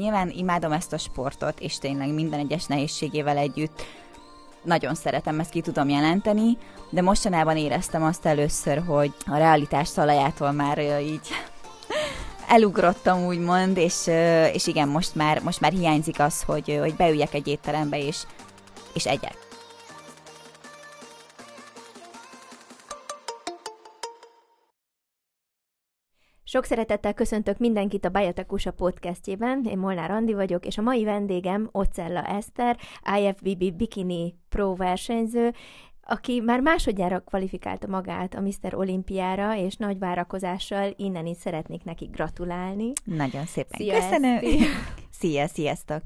Nyilván imádom ezt a sportot, és tényleg minden egyes nehézségével együtt nagyon szeretem, ezt ki tudom jelenteni, de mostanában éreztem azt először, hogy a realitás talajától már így elugrottam úgymond, és, és igen, most már, most már hiányzik az, hogy, hogy beüljek egy étterembe, és, és egyek. Sok szeretettel köszöntök mindenkit a Bajatakusa podcastjében. Én Molnár Andi vagyok, és a mai vendégem Ocella Eszter, IFBB bikini pro versenyző, aki már másodjára kvalifikálta magát a Mr. Olimpiára, és nagy várakozással innen is szeretnék neki gratulálni. Nagyon szépen Szia köszönöm. Szia, sziasztok!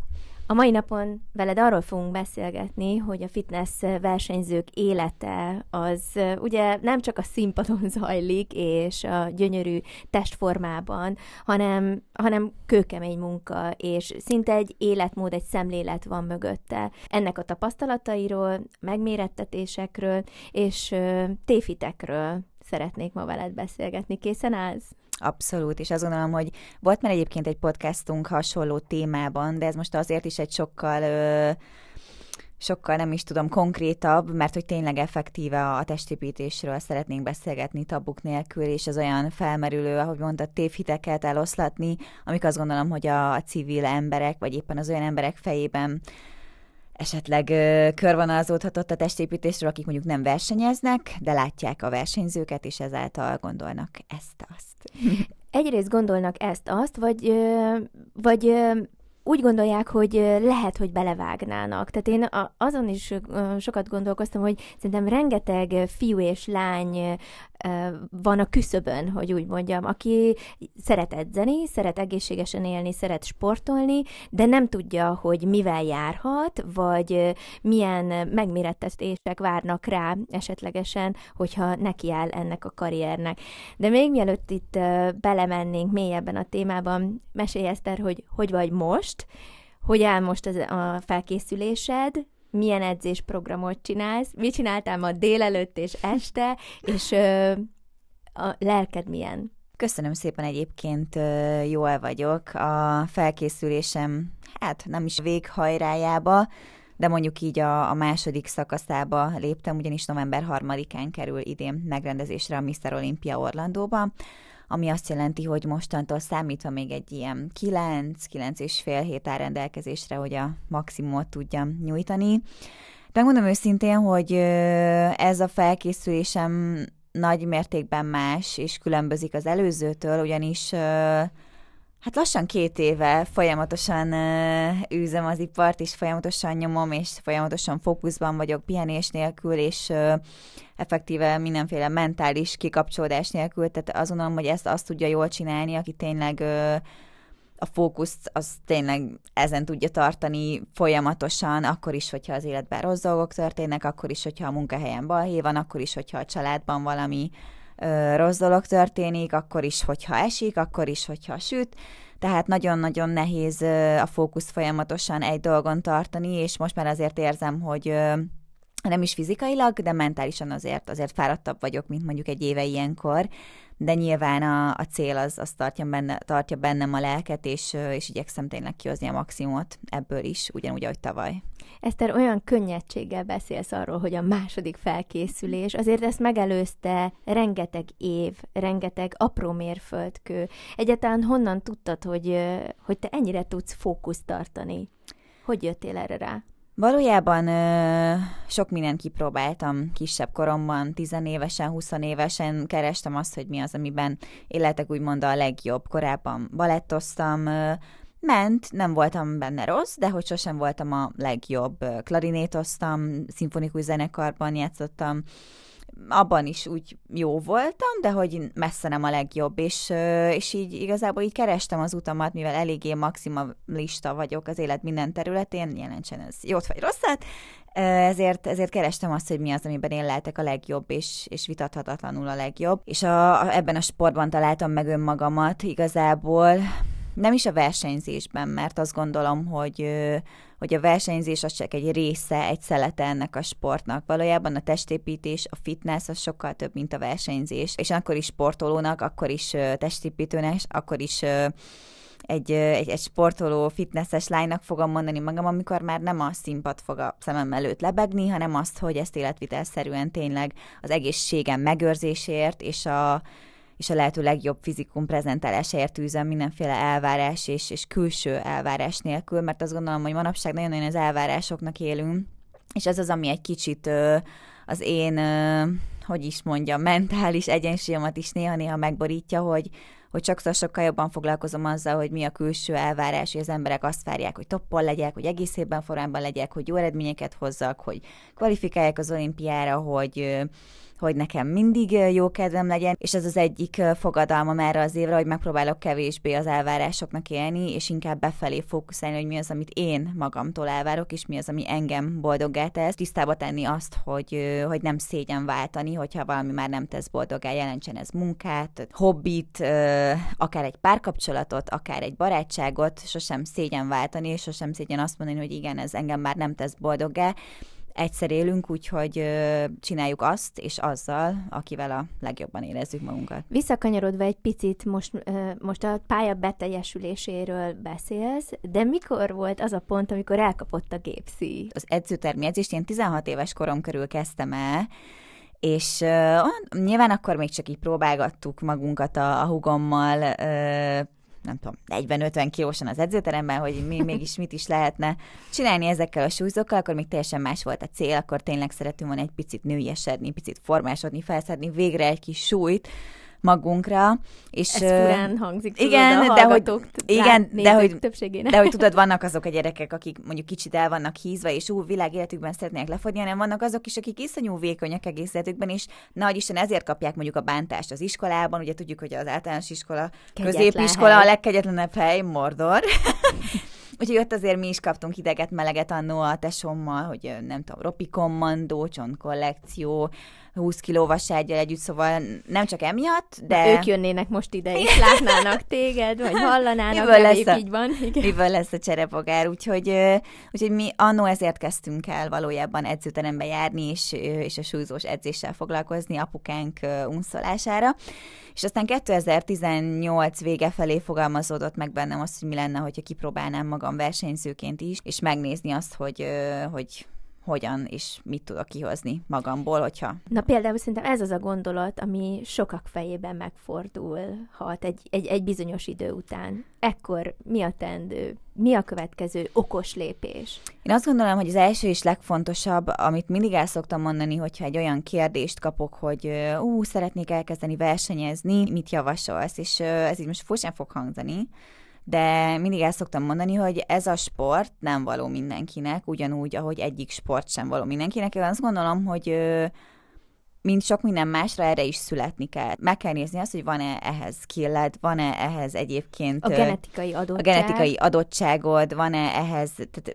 A mai napon veled arról fogunk beszélgetni, hogy a fitness versenyzők élete az ugye nem csak a színpadon zajlik, és a gyönyörű testformában, hanem, hanem kőkemény munka, és szinte egy életmód, egy szemlélet van mögötte. Ennek a tapasztalatairól, megmérettetésekről és téfitekről szeretnék ma veled beszélgetni. Készen állsz? Abszolút, és azt gondolom, hogy volt már egyébként egy podcastunk hasonló témában, de ez most azért is egy sokkal... Ö, sokkal nem is tudom konkrétabb, mert hogy tényleg effektíve a testépítésről szeretnénk beszélgetni tabuk nélkül, és az olyan felmerülő, ahogy mondtad, tévhiteket eloszlatni, amik azt gondolom, hogy a, a civil emberek, vagy éppen az olyan emberek fejében esetleg körvonalazódhatott a testépítésről, akik mondjuk nem versenyeznek, de látják a versenyzőket, és ezáltal gondolnak ezt-azt. Egyrészt gondolnak ezt-azt, vagy, vagy úgy gondolják, hogy lehet, hogy belevágnának. Tehát én azon is sokat gondolkoztam, hogy szerintem rengeteg fiú és lány van a küszöbön, hogy úgy mondjam, aki szeret edzeni, szeret egészségesen élni, szeret sportolni, de nem tudja, hogy mivel járhat, vagy milyen megmérettetések várnak rá esetlegesen, hogyha nekiáll ennek a karriernek. De még mielőtt itt belemennénk mélyebben a témában, mesélj Eszter, hogy hogy vagy most, most, hogy áll most ez a felkészülésed, milyen edzésprogramot csinálsz, mit csináltál ma délelőtt és este, és ö, a lelked milyen? Köszönöm szépen egyébként, jól vagyok. A felkészülésem, hát nem is véghajrájába, de mondjuk így a, a második szakaszába léptem, ugyanis november harmadikán kerül idén megrendezésre a Mr. Olympia Orlandóba, ami azt jelenti, hogy mostantól számítva még egy ilyen 9-9 és fél hét áll rendelkezésre, hogy a maximumot tudjam nyújtani. Megmondom őszintén, hogy ez a felkészülésem nagy mértékben más, és különbözik az előzőtől, ugyanis Hát lassan két éve folyamatosan űzem az ipart, és folyamatosan nyomom, és folyamatosan fókuszban vagyok, pihenés nélkül, és effektíve mindenféle mentális kikapcsolódás nélkül, tehát azon, hogy ezt azt tudja jól csinálni, aki tényleg a fókuszt az tényleg ezen tudja tartani folyamatosan, akkor is, hogyha az életben rossz dolgok történnek, akkor is, hogyha a munkahelyen balhé van, akkor is, hogyha a családban valami ö, rossz dolog történik, akkor is, hogyha esik, akkor is, hogyha süt, tehát nagyon-nagyon nehéz a fókusz folyamatosan egy dolgon tartani, és most már azért érzem, hogy nem is fizikailag, de mentálisan azért, azért fáradtabb vagyok, mint mondjuk egy éve ilyenkor, de nyilván a, a cél az, az tartja, benne, tartja bennem a lelket, és, és igyekszem tényleg kihozni a maximumot ebből is, ugyanúgy, ahogy tavaly. Eszter, olyan könnyedséggel beszélsz arról, hogy a második felkészülés, azért ezt megelőzte rengeteg év, rengeteg apró mérföldkő. Egyáltalán honnan tudtad, hogy, hogy te ennyire tudsz fókuszt tartani? Hogy jöttél erre rá? Valójában ö, sok mindent kipróbáltam kisebb koromban, tizenévesen, évesen kerestem azt, hogy mi az, amiben életek úgymond a legjobb. Korábban balettoztam, ö, ment, nem voltam benne rossz, de hogy sosem voltam a legjobb. Klarinétoztam, szimfonikus zenekarban játszottam, abban is úgy jó voltam, de hogy messze nem a legjobb, és, és így igazából így kerestem az utamat, mivel eléggé maximalista vagyok az élet minden területén, jelentsen ez jót vagy rosszat, ezért, ezért kerestem azt, hogy mi az, amiben én lehetek a legjobb, és, és vitathatatlanul a legjobb. És a, ebben a sportban találtam meg önmagamat igazából, nem is a versenyzésben, mert azt gondolom, hogy hogy a versenyzés az csak egy része, egy szelete ennek a sportnak. Valójában a testépítés, a fitness az sokkal több, mint a versenyzés. És akkor is sportolónak, akkor is testépítőnek, akkor is egy, egy, egy sportoló, fitnesses lánynak fogom mondani magam, amikor már nem a színpad fog a szemem előtt lebegni, hanem azt, hogy ezt életvitelszerűen tényleg az egészségem megőrzéséért és a és a lehető legjobb fizikum prezentálásáért tűzöm mindenféle elvárás és, és külső elvárás nélkül, mert azt gondolom, hogy manapság nagyon-nagyon az elvárásoknak élünk, és ez az, ami egy kicsit az én, hogy is mondjam, mentális egyensúlyomat is néha-néha megborítja, hogy, hogy sokszor sokkal jobban foglalkozom azzal, hogy mi a külső elvárás, hogy az emberek azt várják, hogy toppon legyek, hogy egész évben formában legyek, hogy jó eredményeket hozzak, hogy kvalifikálják az olimpiára, hogy hogy nekem mindig jó kedvem legyen, és ez az egyik fogadalmam erre az évre, hogy megpróbálok kevésbé az elvárásoknak élni, és inkább befelé fókuszálni, hogy mi az, amit én magamtól elvárok, és mi az, ami engem boldoggá tesz. Tisztába tenni azt, hogy, hogy nem szégyen váltani, hogyha valami már nem tesz boldoggá, jelentsen ez munkát, hobbit, akár egy párkapcsolatot, akár egy barátságot, sosem szégyen váltani, és sosem szégyen azt mondani, hogy igen, ez engem már nem tesz boldoggá, egyszer élünk, úgyhogy csináljuk azt, és azzal, akivel a legjobban érezzük magunkat. Visszakanyarodva egy picit, most, most a pálya beteljesüléséről beszélsz, de mikor volt az a pont, amikor elkapott a gépszi? Az edzőtermi edzést én 16 éves korom körül kezdtem el, és uh, nyilván akkor még csak így próbálgattuk magunkat a, a hugommal, uh, nem tudom, 40-50 kilósan az edzőteremben, hogy mi, mégis mit is lehetne csinálni ezekkel a súlyzókkal, akkor még teljesen más volt a cél, akkor tényleg szeretünk volna egy picit nőiesedni, picit formásodni, felszedni végre egy kis súlyt, magunkra. És, Ez furán hangzik, tudod, igen, de hogy, igen, de hogy, többségének. de hogy tudod, vannak azok a gyerekek, akik mondjuk kicsit el vannak hízva, és új világ életükben szeretnének lefogyni, hanem vannak azok is, akik iszonyú vékonyak egész életükben, és nagy Isten ezért kapják mondjuk a bántást az iskolában, ugye tudjuk, hogy az általános iskola, Kegyetlen középiskola hely. a legkegyetlenebb hely, Mordor. Úgyhogy ott azért mi is kaptunk hideget, meleget annó a tesommal, hogy nem tudom, ropikommandó, kommandó, csontkollekció, 20 kiló vaságyjal együtt, szóval nem csak emiatt, de... de ők jönnének most ide, és látnának téged, vagy hallanának, Miből lesz a... így van. Igen. Miből lesz a cserepogár, úgyhogy, úgyhogy mi annó ezért kezdtünk el valójában edzőterembe járni, és, és a súlyzós edzéssel foglalkozni apukánk unszolására. És aztán 2018 vége felé fogalmazódott meg bennem azt, hogy mi lenne, hogyha kipróbálnám magam versenyzőként is, és megnézni azt, hogy, hogy hogyan és mit tudok kihozni magamból, hogyha... Na például szerintem ez az a gondolat, ami sokak fejében megfordul, hat egy, egy, egy bizonyos idő után. Ekkor mi a tendő? Mi a következő okos lépés? Én azt gondolom, hogy az első és legfontosabb, amit mindig el szoktam mondani, hogyha egy olyan kérdést kapok, hogy ú, szeretnék elkezdeni versenyezni, mit javasolsz? És ez így most furcsán fog hangzani, de mindig el szoktam mondani, hogy ez a sport nem való mindenkinek, ugyanúgy, ahogy egyik sport sem való mindenkinek. Én azt gondolom, hogy mint sok minden másra erre is születni kell. Meg kell nézni azt, hogy van-e ehhez killed, van-e ehhez egyébként a genetikai adottság. A genetikai adottságod, van-e ehhez, tehát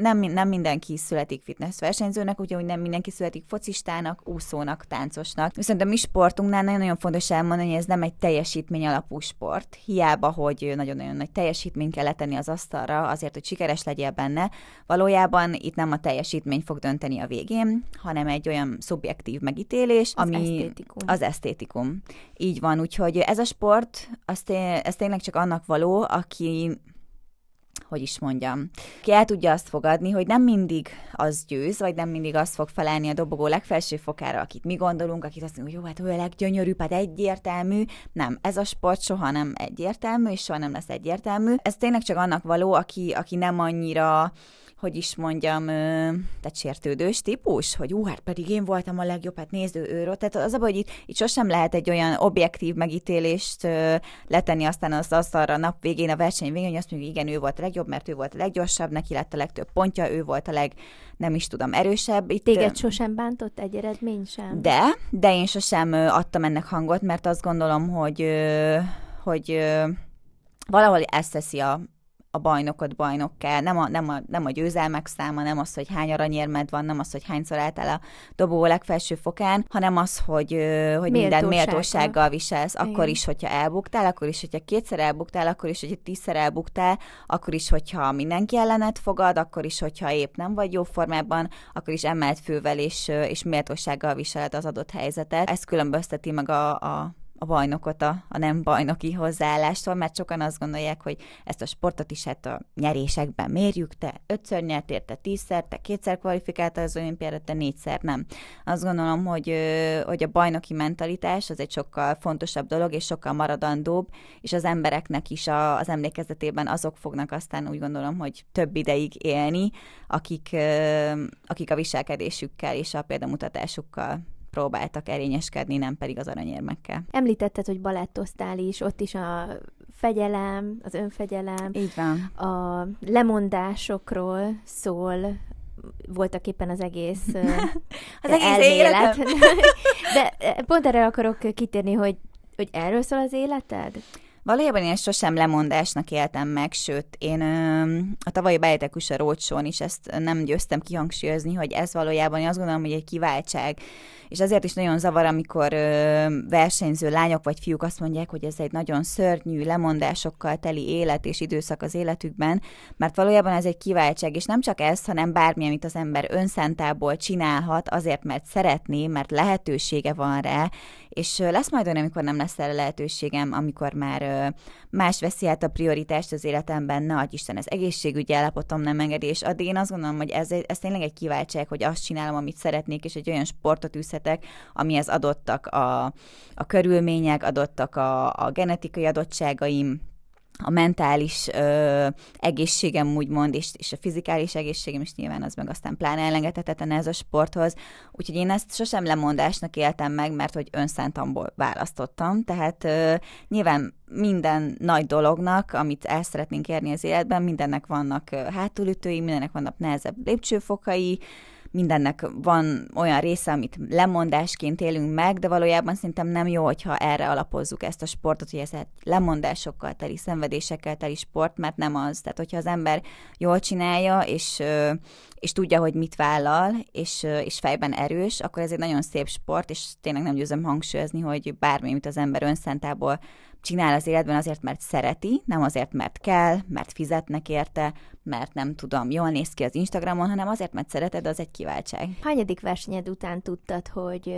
nem, nem mindenki születik fitness versenyzőnek, ugyanúgy nem mindenki születik focistának, úszónak, táncosnak. Viszont a mi sportunknál nagyon-nagyon fontos elmondani, hogy ez nem egy teljesítmény alapú sport. Hiába, hogy nagyon-nagyon nagy teljesítmény kell letenni az asztalra azért, hogy sikeres legyél benne, valójában itt nem a teljesítmény fog dönteni a végén, hanem egy olyan szubjektív megítélés, megélés, az ami esztétikum. az esztétikum. Így van, úgyhogy ez a sport, az té- ez tényleg csak annak való, aki hogy is mondjam, ki el tudja azt fogadni, hogy nem mindig az győz, vagy nem mindig az fog felelni a dobogó legfelső fokára, akit mi gondolunk, akit azt mondjuk, hogy jó, hát ő a leggyönyörűbb, hát egyértelmű. Nem, ez a sport soha nem egyértelmű, és soha nem lesz egyértelmű. Ez tényleg csak annak való, aki, aki nem annyira hogy is mondjam, tehát sértődős típus, hogy ú, hát pedig én voltam a legjobb, hát nézd őről. Tehát az a hogy itt, itt sosem lehet egy olyan objektív megítélést letenni aztán az asztalra a nap végén, a verseny végén, hogy azt mondjuk, igen, ő volt a legjobb, mert ő volt a leggyorsabb, neki lett a legtöbb pontja, ő volt a leg, nem is tudom, erősebb. Itt, Téged sosem bántott egy eredmény sem? De, de én sosem adtam ennek hangot, mert azt gondolom, hogy hogy valahol teszi a, a bajnokot bajnokká, nem a, nem, a, nem a győzelmek száma, nem az, hogy hány aranyérmed van, nem az, hogy hányszor álltál a dobó legfelső fokán, hanem az, hogy, hogy minden méltósággal viselsz, Igen. akkor is, hogyha elbuktál, akkor is, hogyha kétszer elbuktál, akkor is, hogyha tízszer elbuktál, akkor is, hogyha mindenki ellenet fogad, akkor is, hogyha épp nem vagy jó formában, akkor is emelt fővel és, és méltósággal viseled az adott helyzetet. Ez különbözteti meg a, a a bajnokot a, a nem bajnoki hozzáállástól, mert sokan azt gondolják, hogy ezt a sportot is hát a nyerésekben mérjük, te ötször nyertél, te tízszer, te kétszer kvalifikáltál az olimpiára, te négyszer nem. Azt gondolom, hogy, hogy a bajnoki mentalitás az egy sokkal fontosabb dolog, és sokkal maradandóbb, és az embereknek is a, az emlékezetében azok fognak aztán úgy gondolom, hogy több ideig élni, akik, akik a viselkedésükkel és a példamutatásukkal próbáltak erényeskedni, nem pedig az aranyérmekkel. Említetted, hogy balettosztál is, ott is a fegyelem, az önfegyelem, Így van. a lemondásokról szól voltak éppen az egész az egész elmélet. De pont erre akarok kitérni, hogy, hogy erről szól az életed? Valójában én sosem lemondásnak éltem meg, sőt, én a tavalyi bejtekus a is ezt nem győztem kihangsúlyozni, hogy ez valójában én azt gondolom, hogy egy kiváltság és azért is nagyon zavar, amikor ö, versenyző lányok vagy fiúk azt mondják, hogy ez egy nagyon szörnyű, lemondásokkal teli élet és időszak az életükben, mert valójában ez egy kiváltság, és nem csak ez, hanem bármi, amit az ember önszentából csinálhat, azért, mert szeretné, mert lehetősége van rá, és lesz majd olyan, amikor nem lesz erre lehetőségem, amikor már más veszi át a prioritást az életemben, ne adj Isten, az egészségügyi állapotom nem engedi, és addig én azt gondolom, hogy ez, ez tényleg egy kiváltság, hogy azt csinálom, amit szeretnék, és egy olyan sportot üsz természetek, amihez adottak a, a körülmények, adottak a, a genetikai adottságaim, a mentális ö, egészségem, úgymond, és, és a fizikális egészségem is nyilván az meg aztán pláne elengedhetetlen ez a sporthoz. Úgyhogy én ezt sosem lemondásnak éltem meg, mert hogy önszántamból választottam. Tehát ö, nyilván minden nagy dolognak, amit el szeretnénk érni az életben, mindennek vannak hátulütői, mindennek vannak nehezebb lépcsőfokai, mindennek van olyan része, amit lemondásként élünk meg, de valójában szerintem nem jó, hogyha erre alapozzuk ezt a sportot, hogy ez egy hát lemondásokkal teli, szenvedésekkel teli sport, mert nem az. Tehát, hogyha az ember jól csinálja, és, és tudja, hogy mit vállal, és, és fejben erős, akkor ez egy nagyon szép sport, és tényleg nem győzöm hangsúlyozni, hogy bármi, amit az ember önszentából csinál az életben azért, mert szereti, nem azért, mert kell, mert fizetnek érte, mert nem tudom, jól néz ki az Instagramon, hanem azért, mert szereted, az egy kiváltság. Hányadik versenyed után tudtad, hogy,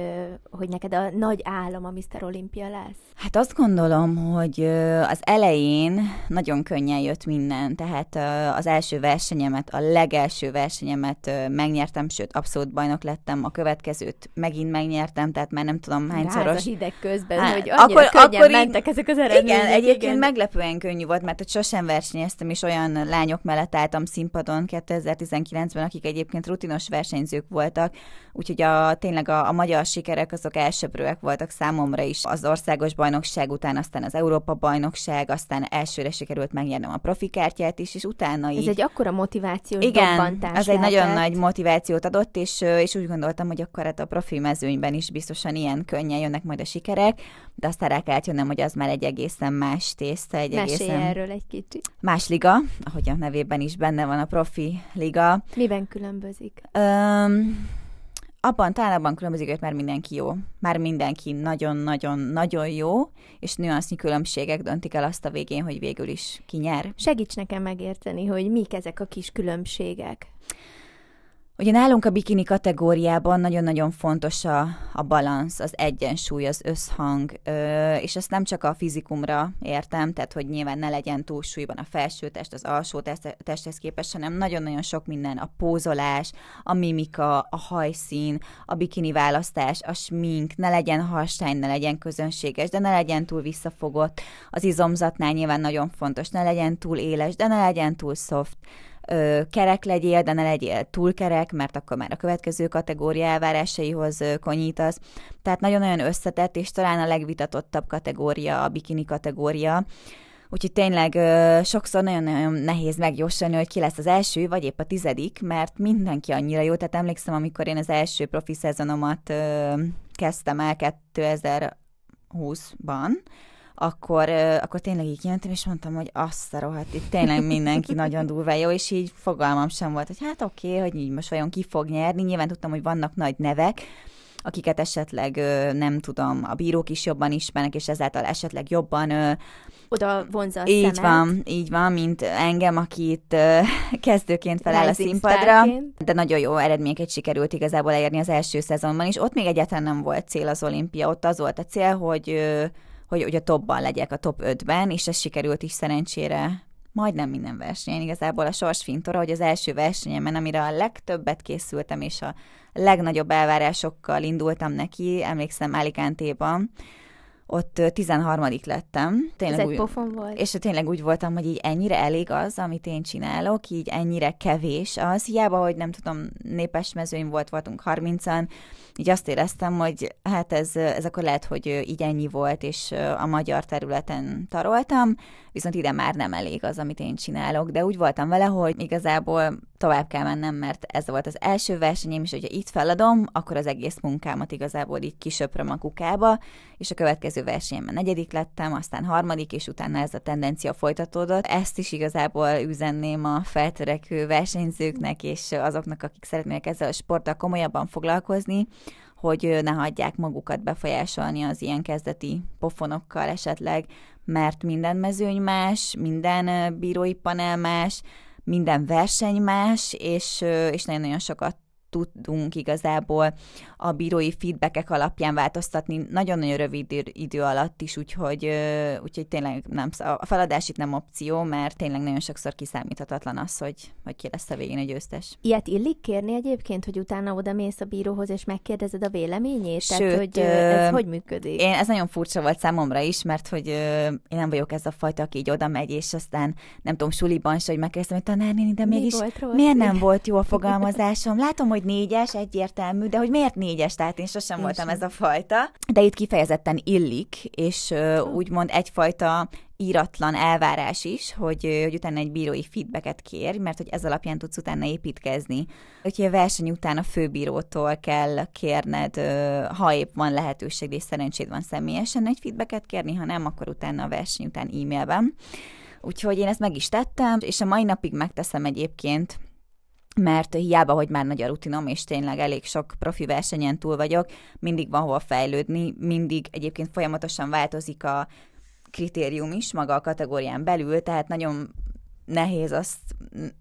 hogy neked a nagy álom a Mr. Olympia lesz? Hát azt gondolom, hogy az elején nagyon könnyen jött minden, tehát az első versenyemet, a legelső versenyemet megnyertem, sőt, abszolút bajnok lettem, a következőt megint megnyertem, tehát már nem tudom hányszoros. Ráz a hideg közben, hát, hogy annyira akkor, könnyen akkor mentek ezek az az eredmény. Igen, egyébként igen. meglepően könnyű volt, mert hogy sosem versenyeztem, és olyan lányok mellett álltam színpadon 2019-ben, akik egyébként rutinos versenyzők voltak, úgyhogy a, tényleg a, a magyar sikerek azok elsőbbrőek voltak számomra is. Az országos bajnokság után, aztán az Európa bajnokság, aztán elsőre sikerült megnyernem a profi kártyát is, és utána így... Ez egy akkora motiváció Igen, az egy nagyon nagy motivációt adott, és, és úgy gondoltam, hogy akkor hát a profi mezőnyben is biztosan ilyen könnyen jönnek majd a sikerek, de aztán rá kellett jönnöm, hogy az már egy egészen más tészta, egy Mesélj egészen... erről egy kicsit. Más liga, ahogy a nevében is benne van a profi liga. Miben különbözik? Um, abban talán abban különbözik, hogy már mindenki jó. Már mindenki nagyon-nagyon-nagyon jó, és nüansznyi különbségek döntik el azt a végén, hogy végül is ki nyer. Segíts nekem megérteni, hogy mik ezek a kis különbségek. Ugye nálunk a bikini kategóriában nagyon-nagyon fontos a, a balansz, az egyensúly, az összhang, ö, és ezt nem csak a fizikumra értem, tehát hogy nyilván ne legyen túlsúlyban a felső test, az alsó test, testhez képest, hanem nagyon-nagyon sok minden, a pózolás, a mimika, a hajszín, a bikini választás, a smink, ne legyen hastány, ne legyen közönséges, de ne legyen túl visszafogott, az izomzatnál nyilván nagyon fontos, ne legyen túl éles, de ne legyen túl soft ö, kerek legyél, de ne legyél túl kerek, mert akkor már a következő kategória elvárásaihoz konyítasz. Tehát nagyon-nagyon összetett, és talán a legvitatottabb kategória a bikini kategória. Úgyhogy tényleg ö, sokszor nagyon-nagyon nehéz megjósolni, hogy ki lesz az első, vagy épp a tizedik, mert mindenki annyira jó. Tehát emlékszem, amikor én az első profi szezonomat ö, kezdtem el 2020-ban, akkor, akkor tényleg így jelentem, és mondtam, hogy azt a rohadt, itt tényleg mindenki nagyon durva jó, és így fogalmam sem volt, hogy hát oké, okay, hogy így most vajon ki fog nyerni, nyilván tudtam, hogy vannak nagy nevek, akiket esetleg nem tudom, a bírók is jobban ismernek, és ezáltal esetleg jobban oda vonza a Így van, így van, mint engem, aki itt kezdőként feláll a színpadra. De nagyon jó eredményeket sikerült igazából elérni az első szezonban, és ott még egyáltalán nem volt cél az olimpia, ott az volt a cél, hogy hogy, hogy a topban legyek, a top 5-ben, és ez sikerült is szerencsére majdnem minden versenyen. Igazából a Sors Fintora, hogy az első versenyemen, amire a legtöbbet készültem, és a legnagyobb elvárásokkal indultam neki, emlékszem Alicante-ban, ott 13 lettem. Tényleg Ez egy úgy, pofon volt. És tényleg úgy voltam, hogy így ennyire elég az, amit én csinálok, így ennyire kevés az. Hiába, hogy nem tudom, népes mezőim volt, voltunk 30-an, így azt éreztem, hogy hát ez, ez akkor lehet, hogy így ennyi volt, és a magyar területen taroltam, viszont ide már nem elég az, amit én csinálok, de úgy voltam vele, hogy igazából tovább kell mennem, mert ez volt az első versenyem, és hogyha itt feladom, akkor az egész munkámat igazából így kisöpröm a kukába, és a következő versenyemben negyedik lettem, aztán harmadik, és utána ez a tendencia folytatódott. Ezt is igazából üzenném a feltörekvő versenyzőknek, és azoknak, akik szeretnének ezzel a sporttal komolyabban foglalkozni, hogy ne hagyják magukat befolyásolni az ilyen kezdeti pofonokkal esetleg, mert minden mezőny más, minden bírói panel más, minden verseny más, és, és nagyon-nagyon sokat tudunk igazából a bírói feedbackek alapján változtatni nagyon-nagyon rövid idő alatt is, úgyhogy, úgyhogy tényleg nem, a feladás itt nem opció, mert tényleg nagyon sokszor kiszámíthatatlan az, hogy, hogy ki lesz a végén a győztes. Ilyet illik kérni egyébként, hogy utána oda mész a bíróhoz, és megkérdezed a véleményét? Sőt, Tehát, hogy ez hogy működik? Én, ez nagyon furcsa volt számomra is, mert hogy ö, én nem vagyok ez a fajta, aki így oda megy, és aztán nem tudom, suliban se, hogy megkérdeztem, hogy tanárnéni, de mégis Mi miért nem volt jó a fogalmazásom? Látom, hogy hogy négyes, egyértelmű, de hogy miért négyes? Tehát én sosem én voltam sem. ez a fajta. De itt kifejezetten illik, és uh, úgymond egyfajta íratlan elvárás is, hogy, hogy utána egy bírói feedbacket kér, mert hogy ez alapján tudsz utána építkezni. Úgyhogy a verseny után a főbírótól kell kérned, ha épp van lehetőség, és szerencséd van személyesen egy feedbacket kérni, ha nem, akkor utána a verseny után e-mailben. Úgyhogy én ezt meg is tettem, és a mai napig megteszem egyébként, mert hiába, hogy már nagy a rutinom, és tényleg elég sok profi versenyen túl vagyok, mindig van hova fejlődni, mindig egyébként folyamatosan változik a kritérium is maga a kategórián belül, tehát nagyon nehéz azt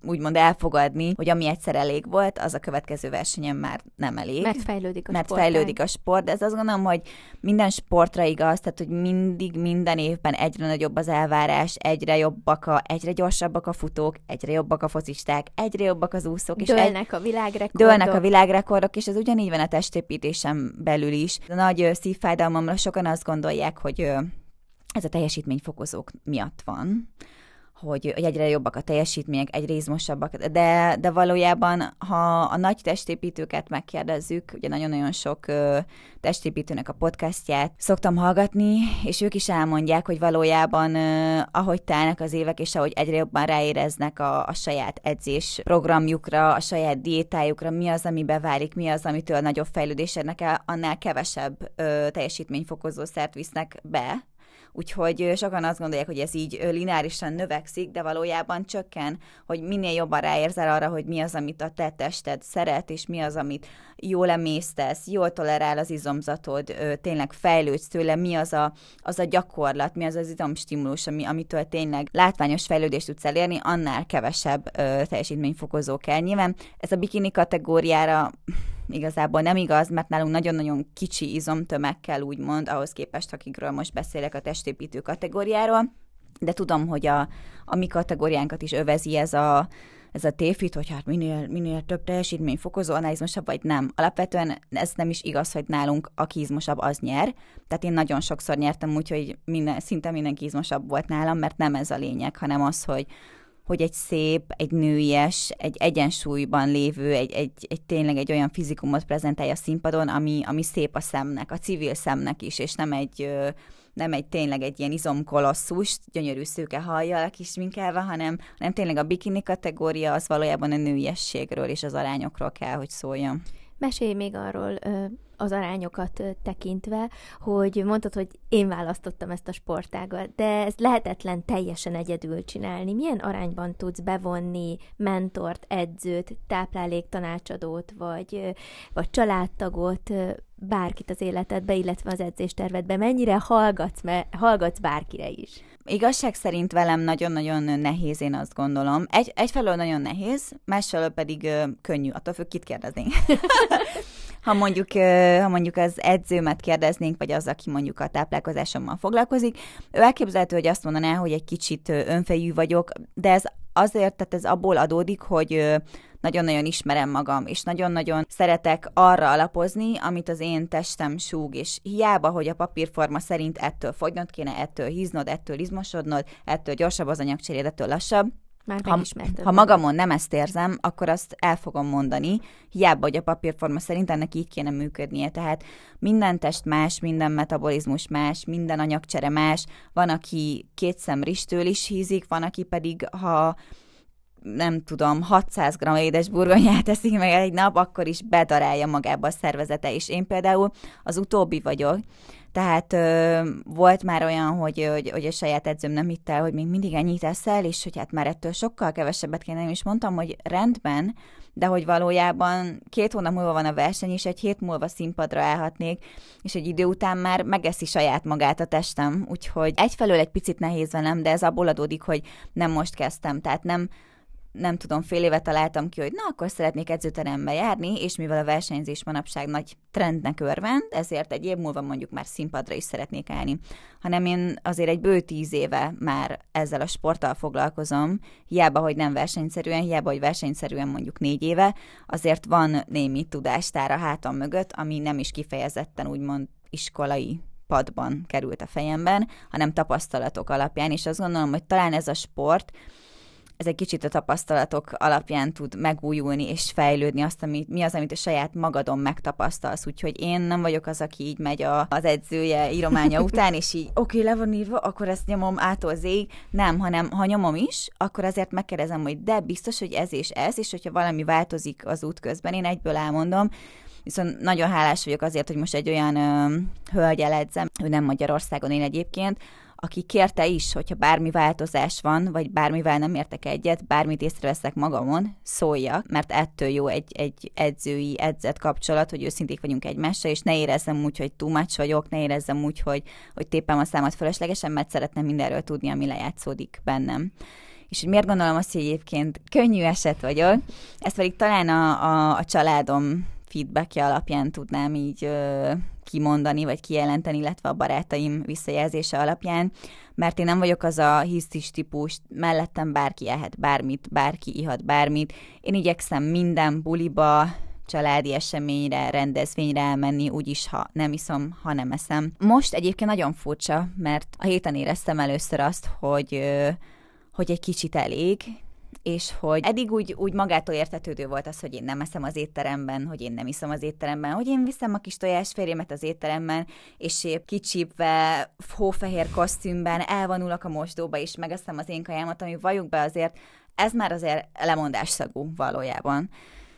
úgymond elfogadni, hogy ami egyszer elég volt, az a következő versenyen már nem elég. Mert fejlődik a Mert sport. fejlődik a sport, de ez azt gondolom, hogy minden sportra igaz, tehát hogy mindig, minden évben egyre nagyobb az elvárás, egyre jobbak a, egyre gyorsabbak a futók, egyre jobbak a focisták, egyre jobbak az úszók. és dőlnek a világrekordok. Dőlnek a világrekordok, és ez ugyanígy van a testépítésem belül is. A nagy szívfájdalmamra sokan azt gondolják, hogy ez a teljesítményfokozók miatt van hogy egyre jobbak a teljesítmények, egyre izmosabbak, de, de valójában, ha a nagy testépítőket megkérdezzük, ugye nagyon-nagyon sok ö, testépítőnek a podcastját szoktam hallgatni, és ők is elmondják, hogy valójában ö, ahogy telnek az évek, és ahogy egyre jobban ráéreznek a, a saját edzés programjukra, a saját diétájukra, mi az, ami beválik, mi az, amitől nagyobb fejlődésednek el, annál kevesebb ö, szert visznek be, Úgyhogy sokan azt gondolják, hogy ez így lineárisan növekszik, de valójában csökken, hogy minél jobban ráérzel arra, hogy mi az, amit a te tested szeret, és mi az, amit jól emésztesz, jól tolerál az izomzatod, tényleg fejlődsz tőle, mi az a, az a gyakorlat, mi az az izomstimulus, ami, amitől tényleg látványos fejlődést tudsz elérni, annál kevesebb ö, teljesítményfokozó kell. Nyilván ez a bikini kategóriára igazából nem igaz, mert nálunk nagyon-nagyon kicsi izomtömeg kell, úgymond, ahhoz képest, akikről most beszélek a testépítő kategóriáról, de tudom, hogy a, a mi kategóriánkat is övezi ez a, ez a téfit, hogy hát minél, minél több annál izmosabb vagy nem. Alapvetően ez nem is igaz, hogy nálunk aki izmosabb, az nyer. Tehát én nagyon sokszor nyertem, úgyhogy minden, szinte mindenki izmosabb volt nálam, mert nem ez a lényeg, hanem az, hogy hogy egy szép, egy nőies, egy egyensúlyban lévő, egy, egy, egy tényleg egy olyan fizikumot prezentálja a színpadon, ami, ami szép a szemnek, a civil szemnek is, és nem egy nem egy tényleg egy ilyen izomkolosszus, gyönyörű szőke hajjal kisminkelve, hanem, hanem tényleg a bikini kategória az valójában a nőiességről és az arányokról kell, hogy szóljon. Mesélj még arról az arányokat tekintve, hogy mondtad, hogy én választottam ezt a sportágat, de ez lehetetlen teljesen egyedül csinálni. Milyen arányban tudsz bevonni mentort, edzőt, tápláléktanácsadót, vagy, vagy családtagot, bárkit az életedbe, illetve az edzéstervedbe? Mennyire hallgatsz, me, hallgatsz bárkire is? igazság szerint velem nagyon-nagyon nehéz, én azt gondolom. Egy, egyfelől nagyon nehéz, másfelől pedig ö, könnyű, attól függ, kit kérdeznénk. ha mondjuk, ö, ha mondjuk az edzőmet kérdeznénk, vagy az, aki mondjuk a táplálkozásommal foglalkozik, ő elképzelhető, hogy azt mondaná, hogy egy kicsit önfejű vagyok, de ez azért, tehát ez abból adódik, hogy nagyon-nagyon ismerem magam, és nagyon-nagyon szeretek arra alapozni, amit az én testem súg, és hiába, hogy a papírforma szerint ettől fogynod kéne, ettől híznod, ettől izmosodnod, ettől gyorsabb az anyagcseréd, ettől lassabb, már ha, ha magamon nem ezt érzem, akkor azt el fogom mondani, hiába, hogy a papírforma szerint ennek így kéne működnie. Tehát minden test más, minden metabolizmus más, minden anyagcsere más. Van, aki két ristől is hízik, van, aki pedig, ha nem tudom, 600 g édesburgonyát eszik meg egy nap, akkor is bedarálja magába a szervezete, és én például az utóbbi vagyok, tehát ö, volt már olyan, hogy, hogy, hogy a saját edzőm nem hitte el, hogy még mindig ennyit eszel, és hogy hát már ettől sokkal kevesebbet kéne, nem is mondtam, hogy rendben, de hogy valójában két hónap múlva van a verseny, és egy hét múlva színpadra állhatnék, és egy idő után már megeszi saját magát a testem, úgyhogy egyfelől egy picit nehéz velem, de ez abból adódik, hogy nem most kezdtem, tehát nem nem tudom, fél éve találtam ki, hogy na, akkor szeretnék edzőterembe járni, és mivel a versenyzés manapság nagy trendnek örvend, ezért egy év múlva mondjuk már színpadra is szeretnék állni. Hanem én azért egy bő tíz éve már ezzel a sporttal foglalkozom, hiába, hogy nem versenyszerűen, hiába, hogy versenyszerűen mondjuk négy éve, azért van némi tudástár a hátam mögött, ami nem is kifejezetten úgymond iskolai padban került a fejemben, hanem tapasztalatok alapján, és azt gondolom, hogy talán ez a sport, ez egy kicsit a tapasztalatok alapján tud megújulni és fejlődni azt, ami, mi az, amit a saját magadon megtapasztalsz. Úgyhogy én nem vagyok az, aki így megy a, az edzője írománya után, és így oké, okay, le van írva, akkor ezt nyomom az ég Nem, hanem ha nyomom is, akkor azért megkérdezem, hogy de biztos, hogy ez és ez, és hogyha valami változik az út közben, én egyből elmondom, viszont nagyon hálás vagyok azért, hogy most egy olyan hölgyel edzem, ő nem Magyarországon én egyébként, aki kérte is, hogyha bármi változás van, vagy bármivel nem értek egyet, bármit észreveszek magamon, szóljak, mert ettől jó egy, egy edzői edzett kapcsolat, hogy őszinték vagyunk egymással, és ne érezzem úgy, hogy túl vagyok, ne érezzem úgy, hogy, hogy tépem a számot fölöslegesen, mert szeretném mindenről tudni, ami lejátszódik bennem. És hogy miért gondolom azt, hogy egyébként könnyű eset vagyok, ez pedig talán a, a, a családom feedbackje alapján tudnám így ö, kimondani, vagy kijelenteni, illetve a barátaim visszajelzése alapján, mert én nem vagyok az a hisztis típus, mellettem bárki ehet bármit, bárki ihat bármit. Én igyekszem minden buliba, családi eseményre, rendezvényre elmenni, úgyis, ha nem iszom, ha nem eszem. Most egyébként nagyon furcsa, mert a héten éreztem először azt, hogy, hogy egy kicsit elég, és hogy eddig úgy, úgy magától értetődő volt az, hogy én nem eszem az étteremben, hogy én nem iszom az étteremben, hogy én viszem a kis tojásférjemet az étteremben, és épp kicsípve, hófehér kosztümben elvonulok a mosdóba, és megeszem az én kajámat, ami vajuk be azért, ez már azért lemondás szagú valójában.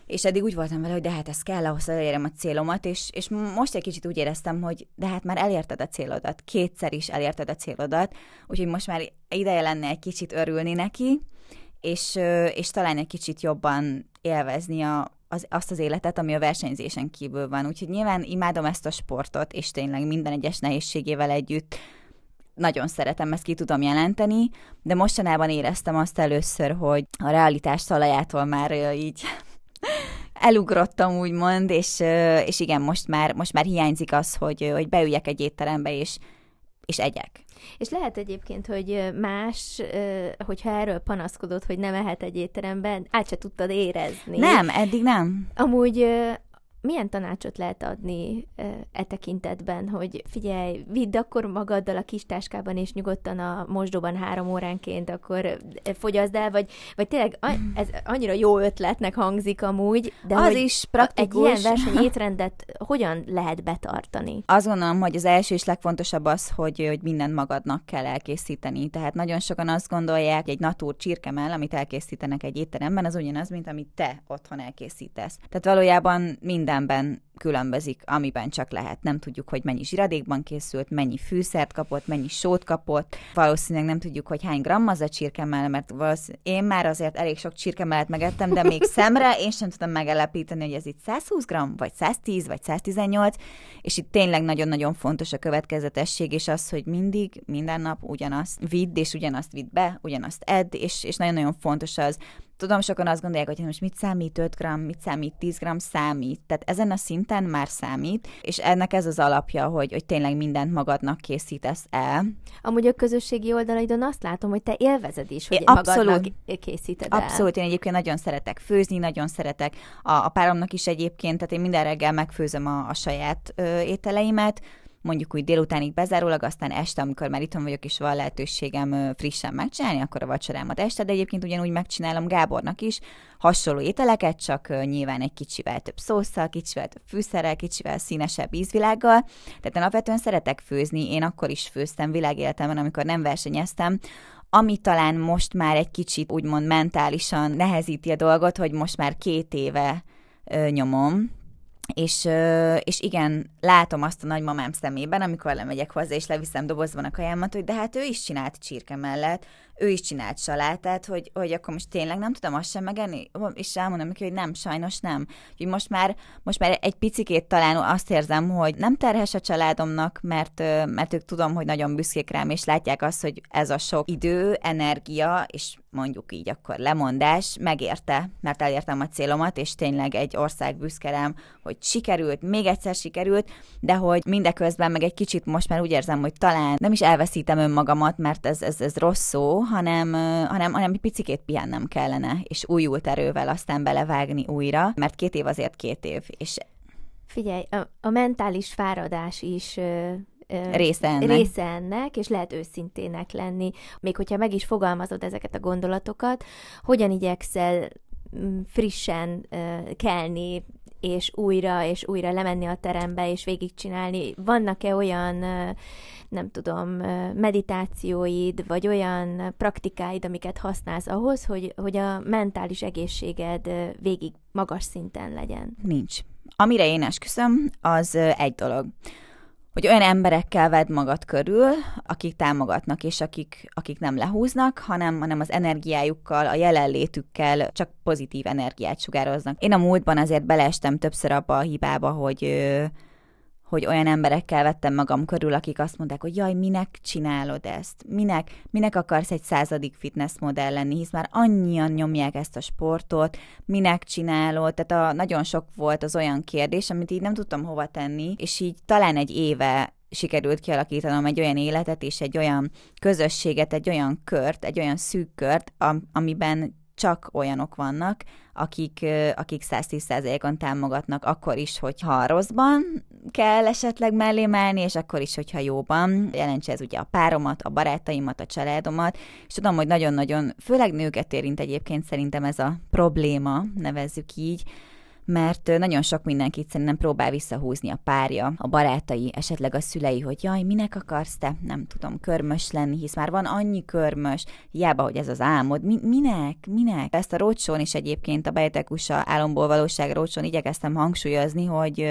És eddig úgy voltam vele, hogy de hát ez kell ahhoz, hogy elérjem a célomat, és, és most egy kicsit úgy éreztem, hogy de hát már elérted a célodat, kétszer is elérted a célodat, úgyhogy most már ideje lenne egy kicsit örülni neki, és, és talán egy kicsit jobban élvezni a, az, azt az életet, ami a versenyzésen kívül van. Úgyhogy nyilván imádom ezt a sportot, és tényleg minden egyes nehézségével együtt nagyon szeretem, ezt ki tudom jelenteni, de mostanában éreztem azt először, hogy a realitás talajától már így elugrottam, úgymond, és, és igen, most már, most már hiányzik az, hogy, hogy beüljek egy étterembe, és és egyek. És lehet egyébként, hogy más, hogyha erről panaszkodott, hogy nem ehet egy étteremben, át se tudtad érezni. Nem, eddig nem. Amúgy milyen tanácsot lehet adni e tekintetben, hogy figyelj, vidd akkor magaddal a kis táskában és nyugodtan a mosdóban három óránként akkor e, fogyaszd el, vagy, vagy tényleg ez annyira jó ötletnek hangzik amúgy, de az is praktikus. Egy ilyen étrendet hogyan lehet betartani? Azt gondolom, hogy az első és legfontosabb az, hogy, hogy mindent magadnak kell elkészíteni. Tehát nagyon sokan azt gondolják, hogy egy natúr csirkemell, amit elkészítenek egy étteremben, az ugyanaz, mint amit te otthon elkészítesz. Tehát valójában minden mindenben különbözik, amiben csak lehet. Nem tudjuk, hogy mennyi zsiradékban készült, mennyi fűszert kapott, mennyi sót kapott. Valószínűleg nem tudjuk, hogy hány gramm az a csirkemell, mert én már azért elég sok csirkemellet megettem, de még szemre én sem tudom megelepíteni, hogy ez itt 120 gram, vagy 110, vagy 118, és itt tényleg nagyon-nagyon fontos a következetesség, és az, hogy mindig, minden nap ugyanazt vidd, és ugyanazt vidd be, ugyanazt edd, és, és nagyon-nagyon fontos az, Tudom, sokan azt gondolják, hogy most mit számít 5 g, mit számít 10 g, számít. Tehát ezen a szinten már számít, és ennek ez az alapja, hogy, hogy tényleg mindent magadnak készítesz el. Amúgy a közösségi oldalaidon azt látom, hogy te élvezed is, hogy abszolút, magadnak készíted el. Abszolút, én egyébként nagyon szeretek főzni, nagyon szeretek a, a páromnak is egyébként, tehát én minden reggel megfőzöm a, a saját ö, ételeimet, mondjuk úgy délutánig bezárólag, aztán este, amikor már itthon vagyok, és van lehetőségem frissen megcsinálni, akkor a vacsorámat este, de egyébként ugyanúgy megcsinálom Gábornak is, hasonló ételeket, csak nyilván egy kicsivel több szószal, kicsivel több fűszerrel, kicsivel színesebb ízvilággal. Tehát alapvetően szeretek főzni, én akkor is főztem világéletemben, amikor nem versenyeztem, ami talán most már egy kicsit úgymond mentálisan nehezíti a dolgot, hogy most már két éve ö, nyomom, és, és igen, látom azt a nagymamám szemében, amikor lemegyek hozzá, és leviszem dobozban a kajámat, hogy de hát ő is csinált csirke mellett, ő is csinált salátát, hogy, hogy akkor most tényleg nem tudom azt sem megenni, és elmondom neki, hogy nem, sajnos nem. Úgyhogy most már, most már egy picikét talán azt érzem, hogy nem terhes a családomnak, mert, mert ők tudom, hogy nagyon büszkék rám, és látják azt, hogy ez a sok idő, energia, és mondjuk így akkor lemondás megérte, mert elértem a célomat, és tényleg egy ország büszkerem, hogy sikerült, még egyszer sikerült, de hogy mindeközben meg egy kicsit most már úgy érzem, hogy talán nem is elveszítem önmagamat, mert ez, ez, ez rossz szó, hanem, hanem, hanem egy picikét pihennem kellene, és újult erővel aztán belevágni újra, mert két év azért két év. És Figyelj, a, a mentális fáradás is ö, ö, része, ennek. része ennek, és lehet őszintének lenni. Még hogyha meg is fogalmazod ezeket a gondolatokat, hogyan igyekszel mm, frissen uh, kelni, és újra és újra lemenni a terembe és végigcsinálni? Vannak-e olyan, nem tudom, meditációid, vagy olyan praktikáid, amiket használsz ahhoz, hogy, hogy a mentális egészséged végig magas szinten legyen? Nincs. Amire én esküszöm, az egy dolog hogy olyan emberekkel vedd magad körül, akik támogatnak, és akik, akik nem lehúznak, hanem, hanem az energiájukkal, a jelenlétükkel csak pozitív energiát sugároznak. Én a múltban azért beleestem többször abba a hibába, hogy hogy olyan emberekkel vettem magam körül, akik azt mondták, hogy jaj, minek csinálod ezt? Minek, minek akarsz egy századik fitness modell lenni, hisz már annyian nyomják ezt a sportot, minek csinálod? Tehát a, nagyon sok volt az olyan kérdés, amit így nem tudtam hova tenni, és így talán egy éve sikerült kialakítanom egy olyan életet és egy olyan közösséget, egy olyan kört, egy olyan szűk kört, am- amiben csak olyanok vannak, akik, akik 110%-on támogatnak, akkor is, hogyha rosszban kell esetleg mellé állni, és akkor is, hogyha jóban. Jelentse ez ugye a páromat, a barátaimat, a családomat, és tudom, hogy nagyon-nagyon, főleg nőket érint egyébként szerintem ez a probléma, nevezzük így, mert nagyon sok mindenkit szerintem próbál visszahúzni a párja, a barátai, esetleg a szülei, hogy jaj, minek akarsz te, nem tudom, körmös lenni, hisz már van annyi körmös, hiába, hogy ez az álmod, Mi- minek, minek? Ezt a rócsón is egyébként a bejtekusa álomból valóság rócsón igyekeztem hangsúlyozni, hogy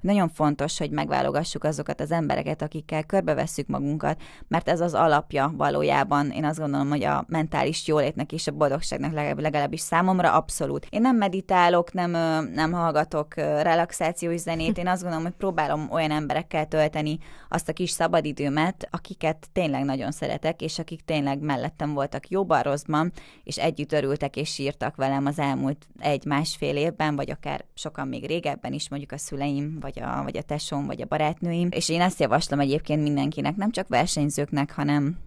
nagyon fontos, hogy megválogassuk azokat az embereket, akikkel körbevesszük magunkat, mert ez az alapja valójában, én azt gondolom, hogy a mentális jólétnek és a boldogságnak legalábbis számomra abszolút. Én nem meditálok, nem, nem nem hallgatok relaxációs zenét, én azt gondolom, hogy próbálom olyan emberekkel tölteni azt a kis szabadidőmet, akiket tényleg nagyon szeretek, és akik tényleg mellettem voltak jobban, rosszban, és együtt örültek és sírtak velem az elmúlt egy-másfél évben, vagy akár sokan még régebben is, mondjuk a szüleim, vagy a, vagy a tesóm, vagy a barátnőim. És én ezt javaslom egyébként mindenkinek, nem csak versenyzőknek, hanem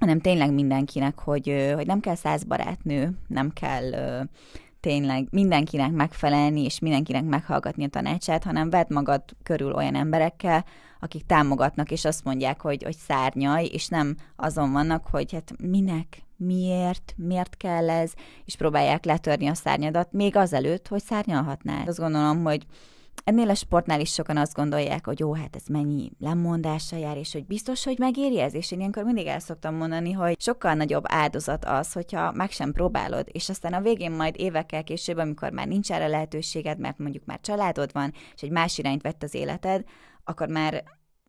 hanem tényleg mindenkinek, hogy, hogy nem kell száz barátnő, nem kell tényleg mindenkinek megfelelni, és mindenkinek meghallgatni a tanácsát, hanem vedd magad körül olyan emberekkel, akik támogatnak, és azt mondják, hogy, hogy szárnyai és nem azon vannak, hogy hát minek, miért, miért kell ez, és próbálják letörni a szárnyadat, még azelőtt, hogy szárnyalhatnál. Azt gondolom, hogy ennél a sportnál is sokan azt gondolják, hogy jó, hát ez mennyi lemondással jár, és hogy biztos, hogy megéri ez, és én ilyenkor mindig el szoktam mondani, hogy sokkal nagyobb áldozat az, hogyha meg sem próbálod, és aztán a végén majd évekkel később, amikor már nincs erre lehetőséged, mert mondjuk már családod van, és egy más irányt vett az életed, akkor már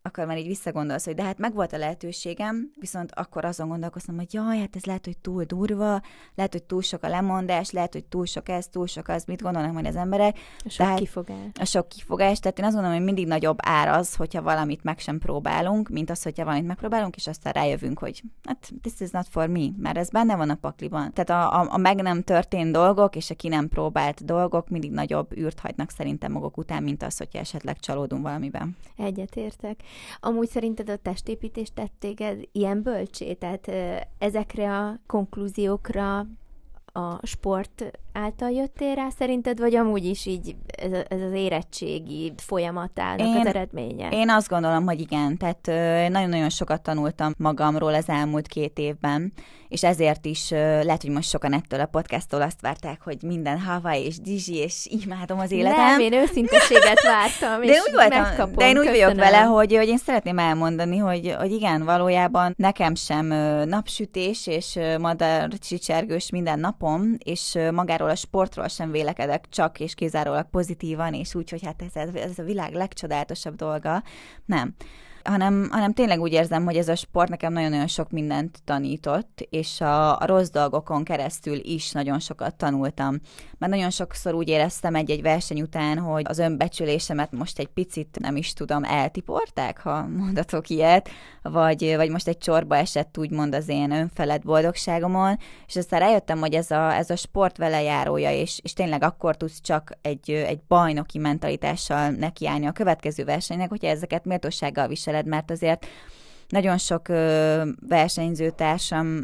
akkor már így visszagondolsz, hogy de hát megvolt a lehetőségem, viszont akkor azon gondolkoztam, hogy jaj, hát ez lehet, hogy túl durva, lehet, hogy túl sok a lemondás, lehet, hogy túl sok ez, túl sok az, mit gondolnak majd az emberek. A sok tehát, kifogás. A sok kifogás, tehát én azt gondolom, hogy mindig nagyobb ár az, hogyha valamit meg sem próbálunk, mint az, hogyha valamit megpróbálunk, és aztán rájövünk, hogy hát this is not for me, mert ez benne van a pakliban. Tehát a, a, a meg nem történt dolgok, és a ki nem próbált dolgok mindig nagyobb űrt hagynak szerintem maguk után, mint az, hogyha esetleg csalódunk valamiben. Egyetértek. Amúgy szerinted a testépítés tett téged ilyen bölcsé? Tehát ezekre a konklúziókra a sport által jöttél rá szerinted, vagy amúgy is így ez, ez az érettségi folyamatának én, az eredménye? Én azt gondolom, hogy igen. Tehát nagyon-nagyon sokat tanultam magamról az elmúlt két évben, és ezért is lehet, hogy most sokan ettől a podcasttól azt várták, hogy minden hava és Dizsi, és imádom az életem. Nem, én őszinteséget vártam, de és úgy voltam, megkapom, De én úgy vagyok vele, hogy, hogy én szeretném elmondani, hogy, hogy igen, valójában nekem sem napsütés és madárcsicsergős minden napom, és magáról magáról, a sportról sem vélekedek, csak és kizárólag pozitívan, és úgy, hogy hát ez, ez a világ legcsodálatosabb dolga. Nem hanem, hanem tényleg úgy érzem, hogy ez a sport nekem nagyon-nagyon sok mindent tanított, és a, a rossz dolgokon keresztül is nagyon sokat tanultam. Mert nagyon sokszor úgy éreztem egy-egy verseny után, hogy az önbecsülésemet most egy picit nem is tudom, eltiporták, ha mondatok ilyet, vagy, vagy most egy csorba esett úgymond az én önfelett boldogságomon, és aztán rájöttem, hogy ez a, ez a sport vele járója, és, és tényleg akkor tudsz csak egy, egy bajnoki mentalitással nekiállni a következő versenynek, hogyha ezeket méltósággal visel képzeled, mert azért nagyon sok versenyzőtársam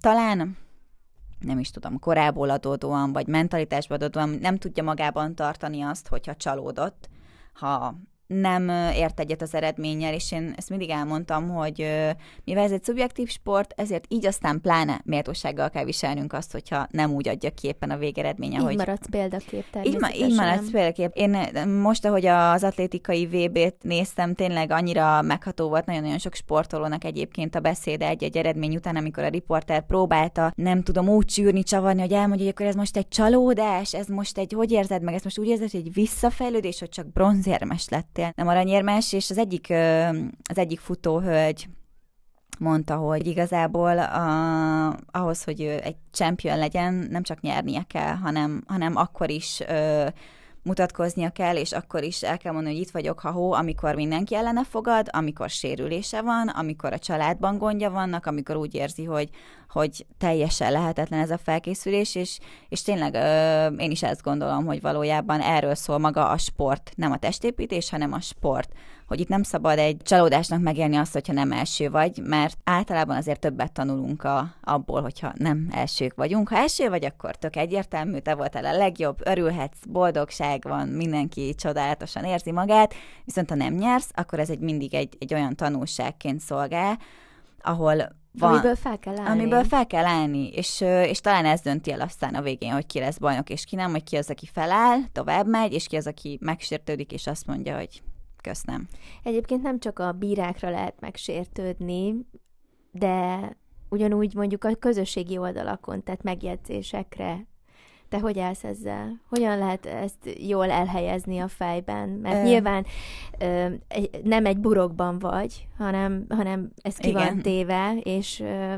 talán nem is tudom, korából adódóan, vagy mentalitásból adódóan nem tudja magában tartani azt, hogyha csalódott, ha nem ért egyet az eredménnyel, és én ezt mindig elmondtam, hogy mivel ez egy szubjektív sport, ezért így aztán pláne méltósággal kell viselnünk azt, hogyha nem úgy adja ki éppen a végeredménye. Így hogy... maradsz példakép így, ma, így maradsz példakép. Én most, ahogy az atlétikai VB-t néztem, tényleg annyira megható volt nagyon-nagyon sok sportolónak egyébként a beszéde egy-egy eredmény után, amikor a riporter próbálta, nem tudom, úgy csűrni, csavarni, hogy elmondja, hogy akkor ez most egy csalódás, ez most egy, hogy érzed meg, ez most úgy érzed, hogy egy visszafejlődés, hogy csak bronzérmes lett lettél nem aranyérmes, és az egyik, az egyik futóhölgy mondta, hogy igazából a, ahhoz, hogy egy champion legyen, nem csak nyernie kell, hanem, hanem akkor is ö, mutatkoznia kell, és akkor is el kell mondani, hogy itt vagyok, ha hó, amikor mindenki ellene fogad, amikor sérülése van, amikor a családban gondja vannak, amikor úgy érzi, hogy, hogy teljesen lehetetlen ez a felkészülés, és, és tényleg ö, én is ezt gondolom, hogy valójában erről szól maga a sport, nem a testépítés, hanem a sport, hogy itt nem szabad egy csalódásnak megélni azt, hogyha nem első vagy, mert általában azért többet tanulunk a, abból, hogyha nem elsők vagyunk. Ha első vagy, akkor tök egyértelmű, te voltál a legjobb, örülhetsz, boldogság van, mindenki csodálatosan érzi magát, viszont ha nem nyersz, akkor ez egy mindig egy, egy olyan tanulságként szolgál, ahol van, amiből fel kell állni. Amiből fel kell állni, és, és talán ez dönti el aztán a végén, hogy ki lesz bajnok és ki nem, hogy ki az, aki feláll, tovább megy, és ki az, aki megsértődik, és azt mondja, hogy Köszönöm. Egyébként nem csak a bírákra lehet megsértődni, de ugyanúgy mondjuk a közösségi oldalakon, tehát megjegyzésekre te hogy állsz ezzel? Hogyan lehet ezt jól elhelyezni a fejben? Mert e... nyilván ö, nem egy burokban vagy, hanem, hanem ez ki van téve, és ö,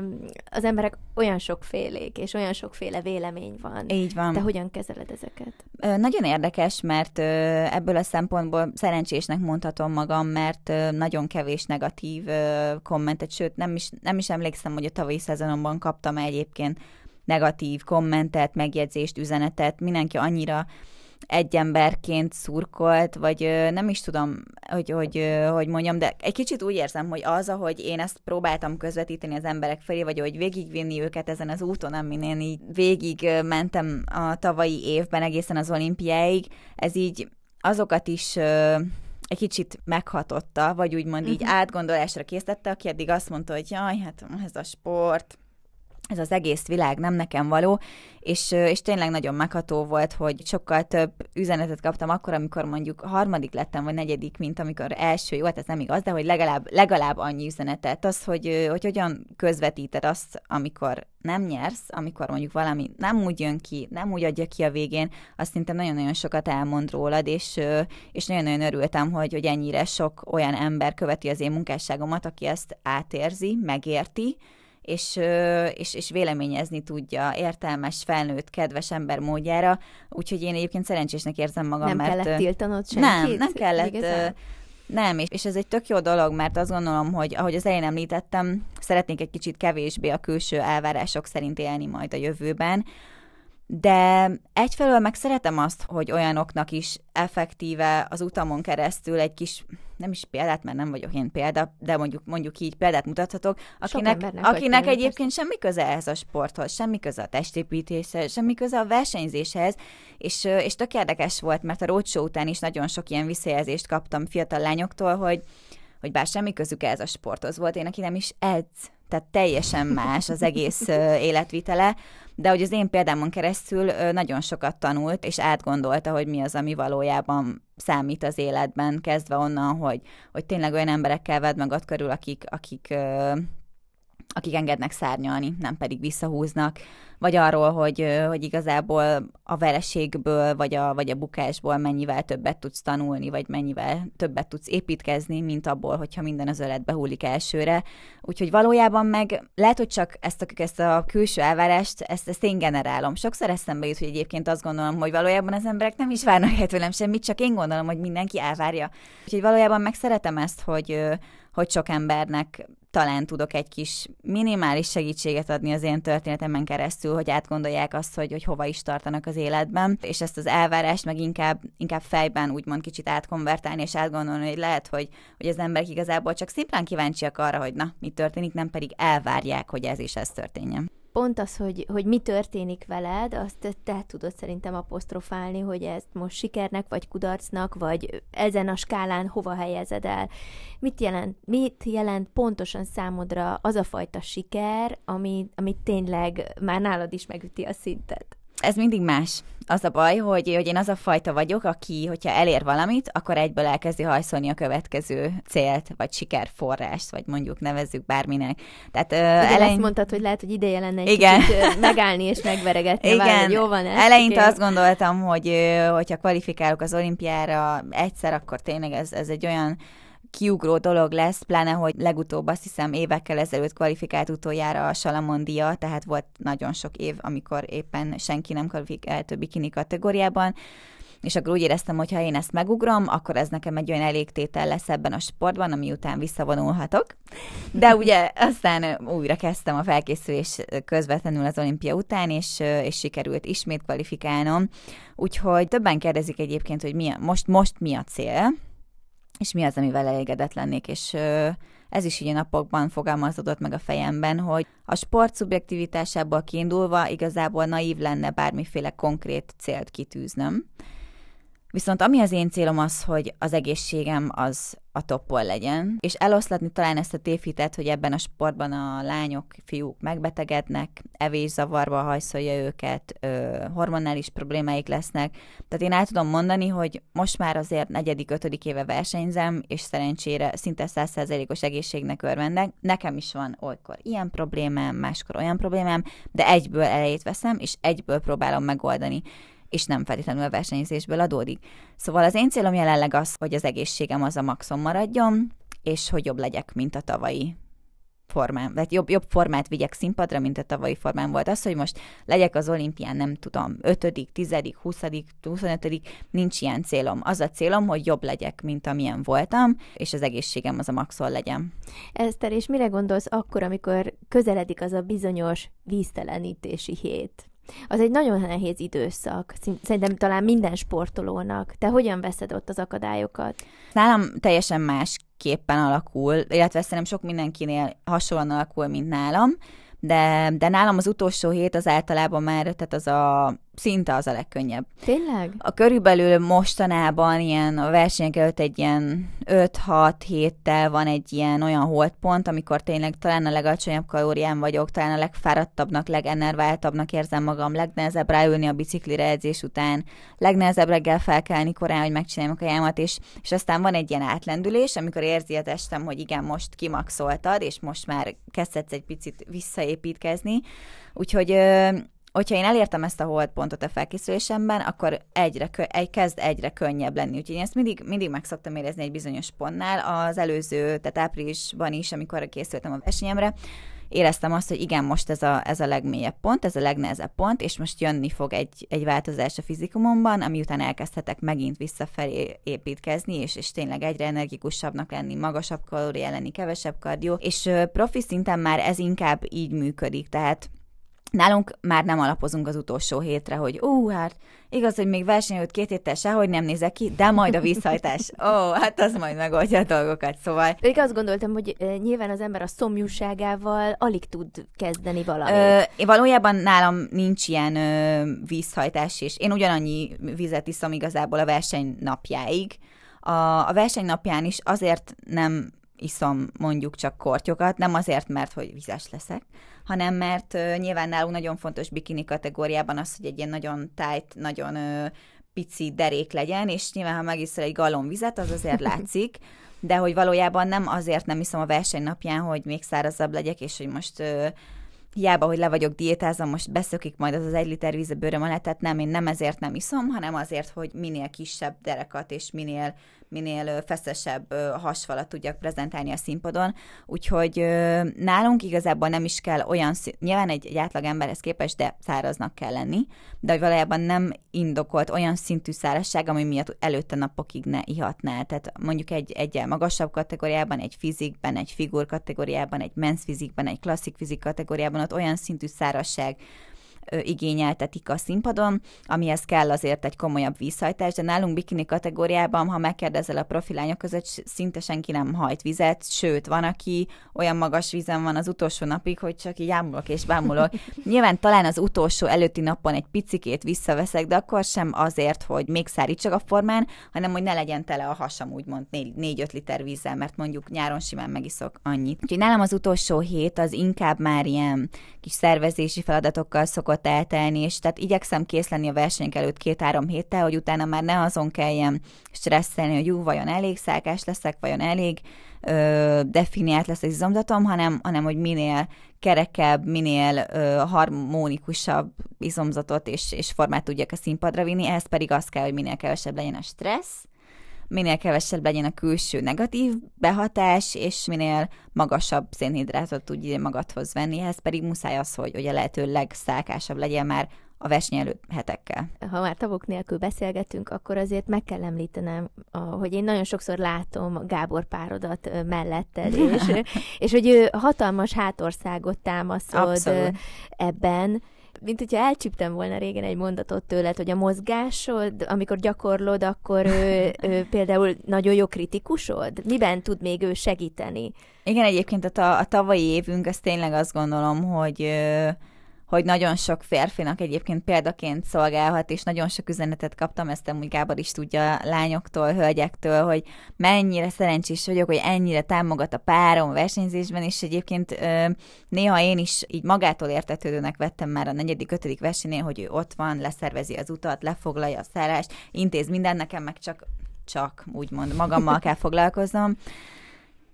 az emberek olyan sokfélék, és olyan sokféle vélemény van. Így van. Te hogyan kezeled ezeket? Ö, nagyon érdekes, mert ö, ebből a szempontból szerencsésnek mondhatom magam, mert ö, nagyon kevés negatív ö, kommentet, sőt nem is, nem is emlékszem, hogy a tavalyi szezonomban kaptam egyébként negatív kommentet, megjegyzést, üzenetet, mindenki annyira egy emberként szurkolt, vagy nem is tudom, hogy, hogy, hogy mondjam, de egy kicsit úgy érzem, hogy az, ahogy én ezt próbáltam közvetíteni az emberek felé, vagy hogy végigvinni őket ezen az úton, amin én így végig mentem a tavalyi évben egészen az olimpiáig, ez így azokat is egy kicsit meghatotta, vagy úgymond uh-huh. így mhm. átgondolásra késztette, aki eddig azt mondta, hogy jaj, hát ez a sport, ez az egész világ nem nekem való, és, és tényleg nagyon megható volt, hogy sokkal több üzenetet kaptam akkor, amikor mondjuk harmadik lettem, vagy negyedik, mint amikor első hát ez nem igaz, de hogy legalább, legalább annyi üzenetet. Az, hogy, hogy hogyan közvetíted azt, amikor nem nyersz, amikor mondjuk valami nem úgy jön ki, nem úgy adja ki a végén, azt szinte nagyon-nagyon sokat elmond rólad, és, és nagyon-nagyon örültem, hogy, hogy ennyire sok olyan ember követi az én munkásságomat, aki ezt átérzi, megérti, és, és, és véleményezni tudja értelmes, felnőtt, kedves ember módjára, úgyhogy én egyébként szerencsésnek érzem magam, nem mert... Nem kellett tiltanod senkit? Nem, nem kellett... Igazán? Nem, és, és ez egy tök jó dolog, mert azt gondolom, hogy ahogy az elején említettem, szeretnék egy kicsit kevésbé a külső elvárások szerint élni majd a jövőben, de egyfelől meg szeretem azt, hogy olyanoknak is effektíve az utamon keresztül egy kis, nem is példát, mert nem vagyok én példa, de mondjuk, mondjuk így példát mutathatok, akinek, akinek egyébként persze. semmi köze ehhez a sporthoz, semmi köze a testépítéshez, semmi köze a versenyzéshez, és, és tök érdekes volt, mert a roadshow után is nagyon sok ilyen visszajelzést kaptam fiatal lányoktól, hogy hogy bár semmi közük ez a sporthoz volt, én aki nem is edz, tehát teljesen más az egész életvitele, de hogy az én példámon keresztül nagyon sokat tanult, és átgondolta, hogy mi az, ami valójában számít az életben, kezdve onnan, hogy, hogy tényleg olyan emberekkel vedd magad körül, akik, akik akik engednek szárnyalni, nem pedig visszahúznak, vagy arról, hogy, hogy igazából a vereségből, vagy a, vagy a bukásból mennyivel többet tudsz tanulni, vagy mennyivel többet tudsz építkezni, mint abból, hogyha minden az öletbe hullik elsőre. Úgyhogy valójában meg lehet, hogy csak ezt a, ezt a külső elvárást, ezt, ezt én generálom. Sokszor eszembe jut, hogy egyébként azt gondolom, hogy valójában az emberek nem is várnak el tőlem semmit, csak én gondolom, hogy mindenki elvárja. Úgyhogy valójában meg szeretem ezt, hogy, hogy sok embernek talán tudok egy kis minimális segítséget adni az én történetemben keresztül, hogy átgondolják azt, hogy, hogy hova is tartanak az életben, és ezt az elvárást meg inkább, inkább fejben úgymond kicsit átkonvertálni, és átgondolni, hogy lehet, hogy, hogy az emberek igazából csak szimplán kíváncsiak arra, hogy na, mi történik, nem pedig elvárják, hogy ez is ez történjen pont az, hogy, hogy mi történik veled, azt te tudod szerintem apostrofálni, hogy ezt most sikernek, vagy kudarcnak, vagy ezen a skálán hova helyezed el. Mit jelent, mit jelent pontosan számodra az a fajta siker, ami, ami tényleg már nálad is megüti a szintet? ez mindig más. Az a baj, hogy, hogy én az a fajta vagyok, aki, hogyha elér valamit, akkor egyből elkezdi hajszolni a következő célt, vagy sikerforrást, vagy mondjuk nevezzük bárminek. Tehát, ö, igen, elején... azt mondtad, hogy lehet, hogy ideje lenne egy igen. kicsit megállni és megveregetni. Igen. Vár, jó van ez, Eleinte azt gondoltam, hogy hogyha kvalifikálok az olimpiára egyszer, akkor tényleg ez, ez egy olyan kiugró dolog lesz, pláne, hogy legutóbb azt hiszem évekkel ezelőtt kvalifikált utoljára a Salamon tehát volt nagyon sok év, amikor éppen senki nem kvalifikált többi kini kategóriában, és akkor úgy éreztem, hogy ha én ezt megugrom, akkor ez nekem egy olyan elégtétel lesz ebben a sportban, ami után visszavonulhatok. De ugye aztán újra kezdtem a felkészülés közvetlenül az olimpia után, és, és sikerült ismét kvalifikálnom. Úgyhogy többen kérdezik egyébként, hogy mi, most, most mi a cél, és mi az, amivel elégedett lennék, és ez is így a napokban fogalmazódott meg a fejemben, hogy a sport szubjektivitásából kiindulva igazából naív lenne bármiféle konkrét célt kitűznöm, Viszont ami az én célom az, hogy az egészségem az a toppon legyen, és eloszlatni talán ezt a tévhitet, hogy ebben a sportban a lányok, fiúk megbetegednek, evészavarba hajszolja őket, ö, hormonális problémáik lesznek. Tehát én el tudom mondani, hogy most már azért negyedik, ötödik éve versenyzem, és szerencsére szinte százszerzelékos egészségnek örvendek. Nekem is van olykor ilyen problémám, máskor olyan problémám, de egyből elejét veszem, és egyből próbálom megoldani és nem feltétlenül a versenyzésből adódik. Szóval az én célom jelenleg az, hogy az egészségem az a maxon maradjon, és hogy jobb legyek, mint a tavalyi formám, vagy jobb, jobb formát vigyek színpadra, mint a tavalyi formám volt. Az, hogy most legyek az olimpián, nem tudom, 5., 10., 20., 25., nincs ilyen célom. Az a célom, hogy jobb legyek, mint amilyen voltam, és az egészségem az a maxon legyen. Eszter, és mire gondolsz akkor, amikor közeledik az a bizonyos víztelenítési hét? Az egy nagyon nehéz időszak, szerintem talán minden sportolónak. Te hogyan veszed ott az akadályokat? Nálam teljesen másképpen alakul, illetve szerintem sok mindenkinél hasonlóan alakul, mint nálam, de, de nálam az utolsó hét az általában már, tehát az a szinte az a legkönnyebb. Tényleg? A körülbelül mostanában ilyen a versenyek előtt egy ilyen 5-6 héttel van egy ilyen olyan holdpont, amikor tényleg talán a legalacsonyabb kalórián vagyok, talán a legfáradtabbnak, legenerváltabbnak érzem magam, legnehezebb ráülni a biciklire edzés után, legnehezebb reggel felkelni korán, hogy megcsináljam a kajámat, és, és aztán van egy ilyen átlendülés, amikor érzi a testem, hogy igen, most kimaxoltad, és most már kezdhetsz egy picit visszaépítkezni. Úgyhogy hogyha én elértem ezt a holdpontot a felkészülésemben, akkor egyre, egy, kezd egyre könnyebb lenni. Úgyhogy én ezt mindig, mindig meg szoktam érezni egy bizonyos pontnál. Az előző, tehát áprilisban is, amikor készültem a versenyemre, éreztem azt, hogy igen, most ez a, ez a legmélyebb pont, ez a legnehezebb pont, és most jönni fog egy, egy változás a fizikumomban, ami után elkezdhetek megint visszafelé építkezni, és, és tényleg egyre energikusabbnak lenni, magasabb kalória lenni, kevesebb kardió, és profi szinten már ez inkább így működik, tehát Nálunk már nem alapozunk az utolsó hétre, hogy ó, hát igaz, hogy még verseny előtt két héttel sehogy nem nézek ki, de majd a visszajtás. Ó, oh, hát az majd megoldja a dolgokat, szóval. Én azt gondoltam, hogy nyilván az ember a szomjúságával alig tud kezdeni valamit. Ö, valójában nálam nincs ilyen ö, vízhajtás, és én ugyanannyi vizet iszom igazából a verseny napjáig. A, a verseny napján is azért nem iszom mondjuk csak kortyokat, nem azért, mert hogy vizes leszek, hanem mert ö, nyilván nálunk nagyon fontos bikini kategóriában az, hogy egy ilyen nagyon tájt, nagyon ö, pici derék legyen, és nyilván, ha megiszol egy galon vizet, az azért látszik, de hogy valójában nem azért nem iszom a verseny napján, hogy még szárazabb legyek, és hogy most ö, hiába, hogy le vagyok diétázom, most beszökik majd az az egy liter víz a bőröm alá, tehát nem, én nem ezért nem iszom, hanem azért, hogy minél kisebb derekat és minél minél feszesebb hasfalat tudjak prezentálni a színpadon, úgyhogy nálunk igazából nem is kell olyan, szín... nyilván egy, egy átlag emberhez képest, de száraznak kell lenni, de hogy valójában nem indokolt olyan szintű szárazság, ami miatt előtte napokig ne ihatnál. Tehát mondjuk egy egyel magasabb kategóriában, egy fizikben, egy figur kategóriában, egy men's fizikben, egy klasszik fizik kategóriában, ott olyan szintű szárazság igényeltetik a színpadon, amihez kell azért egy komolyabb vízhajtás, de nálunk bikini kategóriában, ha megkérdezel a profilányok között, szinte senki nem hajt vizet, sőt, van, aki olyan magas vízen van az utolsó napig, hogy csak így ámulok és bámulok. Nyilván talán az utolsó előtti napon egy picikét visszaveszek, de akkor sem azért, hogy még szárítsak a formán, hanem hogy ne legyen tele a hasam, úgymond 4-5 liter vízzel, mert mondjuk nyáron simán megiszok annyit. Úgyhogy nálam az utolsó hét az inkább már ilyen kis szervezési feladatokkal szokott szokott eltelni, és tehát igyekszem kész lenni a versenyek előtt két-három héttel, hogy utána már ne azon kelljen stresszelni, hogy jó, vajon elég szákás leszek, vajon elég ö, definiált lesz az izomzatom, hanem, hanem hogy minél kerekebb, minél ö, harmonikusabb izomzatot és, és formát tudjak a színpadra vinni, ehhez pedig az kell, hogy minél kevesebb legyen a stressz, minél kevesebb legyen a külső negatív behatás, és minél magasabb szénhidrátot tudj magadhoz venni, ehhez pedig muszáj az, hogy ugye lehető legszálkásabb legyen már a verseny előtt hetekkel. Ha már tavuk nélkül beszélgetünk, akkor azért meg kell említenem, hogy én nagyon sokszor látom Gábor párodat melletted, és, és hogy ő hatalmas hátországot támaszod Abszolút. ebben, mint hogyha elcsíptem volna régen egy mondatot tőled, hogy a mozgásod, amikor gyakorlod, akkor ő, ő például nagyon jó kritikusod? Miben tud még ő segíteni? Igen, egyébként a, ta- a tavalyi évünk, az tényleg azt gondolom, hogy... Ö- hogy nagyon sok férfinak egyébként példaként szolgálhat, és nagyon sok üzenetet kaptam, ezt amúgy Gábor is tudja lányoktól, hölgyektől, hogy mennyire szerencsés vagyok, hogy ennyire támogat a párom versenyzésben, és egyébként néha én is így magától értetődőnek vettem már a negyedik, ötödik versenyén, hogy ő ott van, leszervezi az utat, lefoglalja a szállást, intéz minden, nekem meg csak csak úgymond magammal kell foglalkoznom.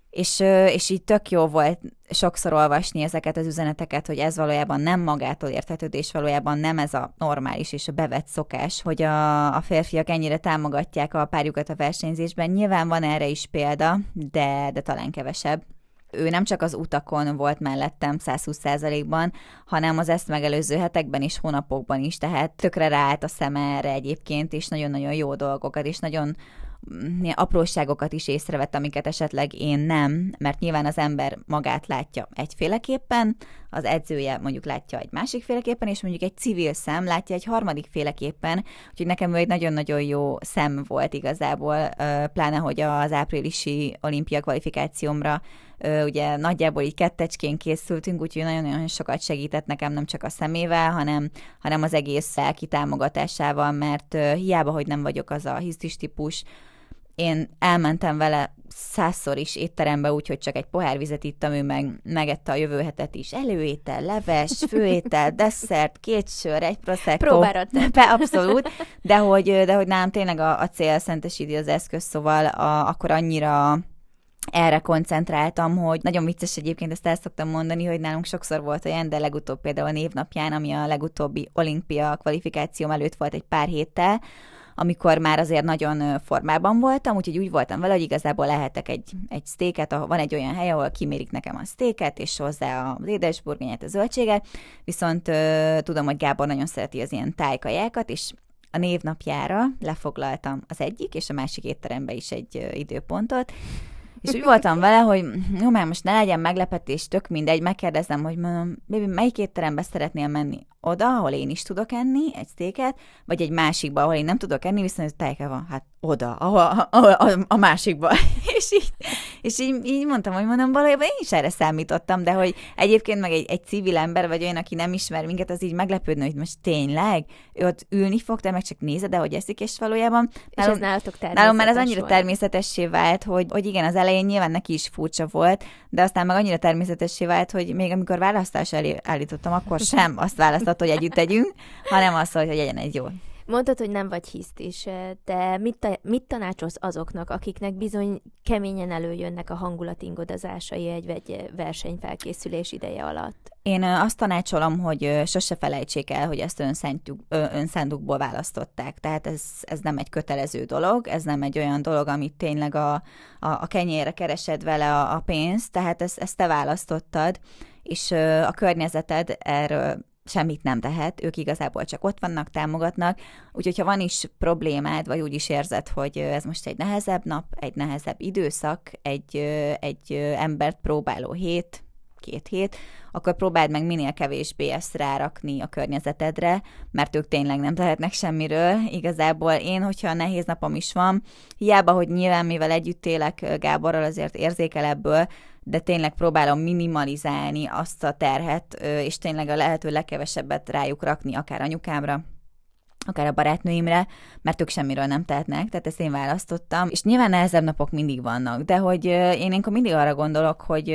És, és így tök jó volt sokszor olvasni ezeket az üzeneteket, hogy ez valójában nem magától értetődő, és valójában nem ez a normális és a bevett szokás, hogy a, a férfiak ennyire támogatják a párjukat a versenyzésben. Nyilván van erre is példa, de, de talán kevesebb ő nem csak az utakon volt mellettem 120%-ban, hanem az ezt megelőző hetekben és hónapokban is, tehát tökre ráállt a szeme erre egyébként, és nagyon-nagyon jó dolgokat, és nagyon Mm, ilyen apróságokat is észrevett, amiket esetleg én nem, mert nyilván az ember magát látja egyféleképpen, az edzője mondjuk látja egy másik féleképpen, és mondjuk egy civil szem látja egy harmadik féleképpen, úgyhogy nekem ő egy nagyon-nagyon jó szem volt igazából, pláne, hogy az áprilisi olimpia kvalifikációmra ugye nagyjából így kettecskén készültünk, úgyhogy nagyon-nagyon sokat segített nekem nem csak a szemével, hanem, hanem az egész lelki támogatásával, mert hiába, hogy nem vagyok az a hisztis típus, én elmentem vele százszor is étterembe, úgyhogy csak egy pohár vizet ittam, ő meg megette a jövő hetet is. Előétel, leves, főétel, desszert, két sör, egy proszekó. Próbárat. Be, abszolút, de hogy, de hogy nálam tényleg a, a cél szentesíti az eszköz, szóval a, akkor annyira erre koncentráltam, hogy nagyon vicces egyébként, ezt el szoktam mondani, hogy nálunk sokszor volt olyan, de legutóbb például a névnapján, ami a legutóbbi olimpia kvalifikációm előtt volt egy pár héttel, amikor már azért nagyon formában voltam, úgyhogy úgy voltam vele, hogy igazából lehetek egy, egy sztéket, ahol van egy olyan hely, ahol kimérik nekem a sztéket, és hozzá a édesburgonyát, a zöldséget, viszont ö, tudom, hogy Gábor nagyon szereti az ilyen tájkajákat, és a névnapjára lefoglaltam az egyik és a másik étterembe is egy időpontot, és úgy voltam vele, hogy jó, már most ne legyen meglepetés, tök mindegy, megkérdezem, hogy mondom, baby, melyik étterembe szeretnél menni? Oda, ahol én is tudok enni egy széket, vagy egy másikba, ahol én nem tudok enni, viszont ez tejke van, hát oda, ahol, ahol, a, a másikba. és így, és így, így mondtam, hogy mondom, valójában én is erre számítottam, de hogy egyébként meg egy, egy civil ember vagy olyan, aki nem ismer minket, az így meglepődne, hogy most tényleg ő ott ülni fog, te meg csak nézed, hogy eszik, és valójában. Nálom, és ez nálatok Nálom, mert ez annyira volt. természetessé vált, hogy, hogy igen, az elején elején nyilván neki is furcsa volt, de aztán meg annyira természetessé vált, hogy még amikor választás elé állítottam, akkor sem azt választott, hogy együtt tegyünk, hanem azt, hogy legyen egy jó Mondtad, hogy nem vagy hisztis, de mit, ta- mit tanácsolsz azoknak, akiknek bizony keményen előjönnek a hangulat ingodazásai egy, versenyfelkészülés ideje alatt? Én azt tanácsolom, hogy sose felejtsék el, hogy ezt önszánduk, önszándukból választották. Tehát ez, ez nem egy kötelező dolog, ez nem egy olyan dolog, amit tényleg a, a, a kenyére keresed vele a, a pénzt, tehát ezt, ezt te választottad, és a környezeted erről semmit nem tehet, ők igazából csak ott vannak, támogatnak, úgyhogy ha van is problémád, vagy úgy is érzed, hogy ez most egy nehezebb nap, egy nehezebb időszak, egy, egy embert próbáló hét, két hét, akkor próbáld meg minél kevésbé ezt rárakni a környezetedre, mert ők tényleg nem tehetnek semmiről. Igazából én, hogyha nehéz napom is van, hiába, hogy nyilván mivel együtt élek Gáborral, azért érzékel ebből, de tényleg próbálom minimalizálni azt a terhet, és tényleg a lehető legkevesebbet rájuk rakni, akár anyukámra, akár a barátnőimre, mert ők semmiről nem tehetnek, tehát ezt én választottam. És nyilván nehezebb napok mindig vannak, de hogy én ilyenkor mindig arra gondolok, hogy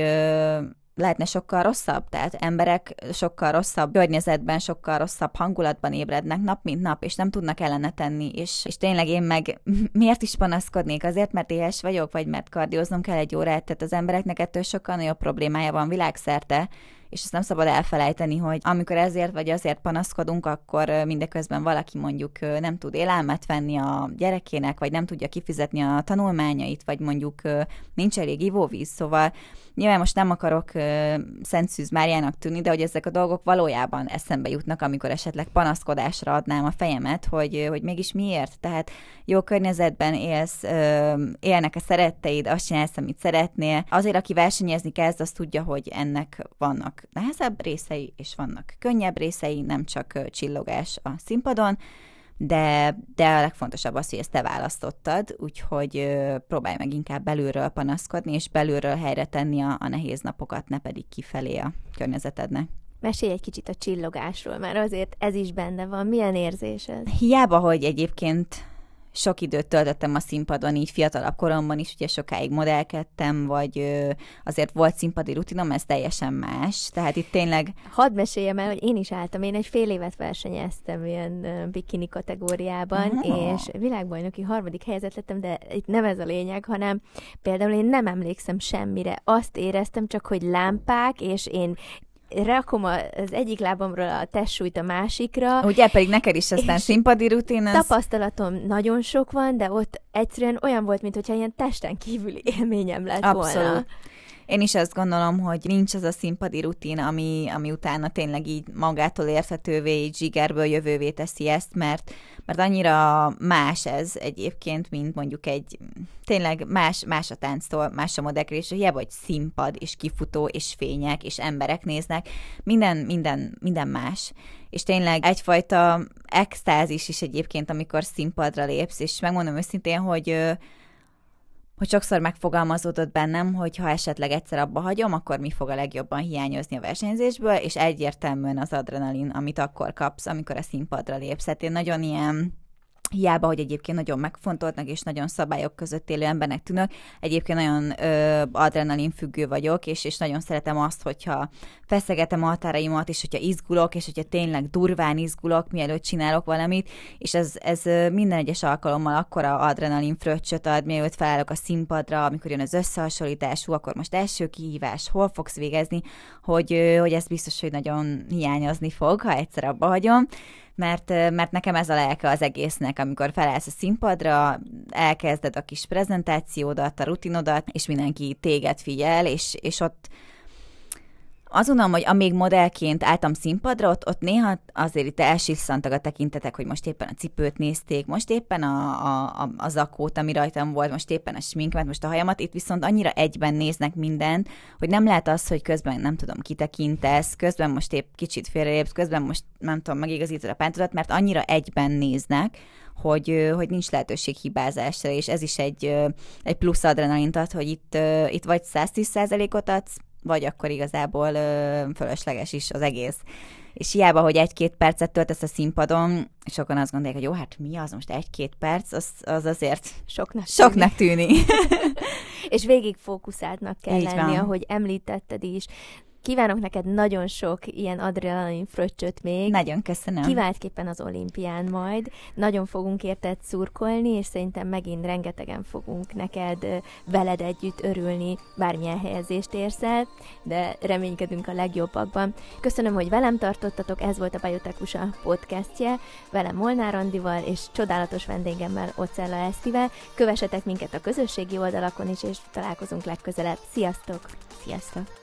lehetne sokkal rosszabb, tehát emberek sokkal rosszabb környezetben, sokkal rosszabb hangulatban ébrednek nap, mint nap, és nem tudnak ellene tenni, és, és tényleg én meg miért is panaszkodnék? Azért, mert éhes vagyok, vagy mert kardióznom kell egy órát, tehát az embereknek ettől sokkal nagyobb problémája van világszerte, és ezt nem szabad elfelejteni, hogy amikor ezért vagy azért panaszkodunk, akkor mindeközben valaki mondjuk nem tud élelmet venni a gyerekének, vagy nem tudja kifizetni a tanulmányait, vagy mondjuk nincs elég ivóvíz, szóval nyilván most nem akarok Szent Szűz Máriának tűnni, de hogy ezek a dolgok valójában eszembe jutnak, amikor esetleg panaszkodásra adnám a fejemet, hogy, hogy mégis miért, tehát jó környezetben élsz, élnek a szeretteid, azt csinálsz, amit szeretnél. Azért, aki versenyezni kezd, az tudja, hogy ennek vannak nehezebb részei, és vannak könnyebb részei, nem csak csillogás a színpadon, de, de a legfontosabb az, hogy ezt te választottad, úgyhogy próbálj meg inkább belülről panaszkodni, és belülről helyre tenni a, a nehéz napokat, ne pedig kifelé a környezetednek. Mesélj egy kicsit a csillogásról, mert azért ez is benne van. Milyen érzés ez? Hiába, hogy egyébként sok időt töltöttem a színpadon, így fiatalabb koromban is, ugye sokáig modellkedtem, vagy azért volt színpadi rutinom, ez teljesen más. Tehát itt tényleg... Hadd meséljem el, hogy én is álltam, én egy fél évet versenyeztem ilyen bikini kategóriában, oh. és világbajnoki harmadik helyzet lettem, de itt nem ez a lényeg, hanem például én nem emlékszem semmire. Azt éreztem csak, hogy lámpák, és én rakom az egyik lábamról a testsúlyt a másikra. Ugye pedig neked is aztán színpadi rutin. Az... Tapasztalatom nagyon sok van, de ott egyszerűen olyan volt, mintha ilyen testen kívüli élményem lett Abszolút. volna. Én is azt gondolom, hogy nincs az a színpadi rutin, ami, ami utána tényleg így magától érthetővé, így zsigerből jövővé teszi ezt, mert, mert annyira más ez egyébként, mint mondjuk egy tényleg más, más a tánctól, más a és hiába egy színpad, és kifutó, és fények, és emberek néznek, minden, minden, minden más. És tényleg egyfajta extázis is egyébként, amikor színpadra lépsz, és megmondom őszintén, hogy hogy sokszor megfogalmazódott bennem, hogy ha esetleg egyszer abba hagyom, akkor mi fog a legjobban hiányozni a versenyzésből, és egyértelműen az adrenalin, amit akkor kapsz, amikor a színpadra lépsz. Hát én nagyon ilyen Hiába, hogy egyébként nagyon megfontoltnak és nagyon szabályok között élő embernek tűnök, egyébként nagyon ö, adrenalin függő vagyok, és, és nagyon szeretem azt, hogyha feszegetem a határaimat, és hogyha izgulok, és hogyha tényleg durván izgulok, mielőtt csinálok valamit, és ez, ez minden egyes alkalommal akkora adrenalin fröccsöt ad, mielőtt felállok a színpadra, amikor jön az összehasonlítású, akkor most első kihívás, hol fogsz végezni, hogy, hogy ez biztos, hogy nagyon hiányozni fog, ha egyszer abba hagyom mert, mert nekem ez a lelke az egésznek, amikor felállsz a színpadra, elkezded a kis prezentációdat, a rutinodat, és mindenki téged figyel, és, és ott azonnal, hogy amíg modellként álltam színpadra, ott, ott néha azért itt elsisszantak a tekintetek, hogy most éppen a cipőt nézték, most éppen a, a, a, a zakót, ami rajtam volt, most éppen a sminkemet, most a hajamat, itt viszont annyira egyben néznek mindent, hogy nem lehet az, hogy közben nem tudom, kitekintesz, közben most épp kicsit félrelépsz, közben most nem tudom, megigazítod a pántodat, mert annyira egyben néznek, hogy, hogy nincs lehetőség hibázásra, és ez is egy, egy plusz adrenalint ad, hogy itt, itt vagy 110%-ot adsz, vagy akkor igazából ö, fölösleges is az egész. És hiába, hogy egy-két percet töltesz a színpadon, sokan azt gondolják, hogy jó, hát mi az most egy-két perc, az, az azért soknak, soknak tűnik. tűni. és végig fókuszáltnak kell Így lenni, van. ahogy említetted is. Kívánok neked nagyon sok ilyen adrenalin fröccsöt még. Nagyon köszönöm. Kiváltképpen az olimpián majd. Nagyon fogunk érted szurkolni, és szerintem megint rengetegen fogunk neked veled együtt örülni, bármilyen helyezést érsz el, de reménykedünk a legjobbakban. Köszönöm, hogy velem tartottatok, ez volt a Bajotekusa podcastje, velem Molnár Andival és csodálatos vendégemmel Ocella Esztivel. Kövessetek minket a közösségi oldalakon is, és találkozunk legközelebb. Sziasztok! Sziasztok!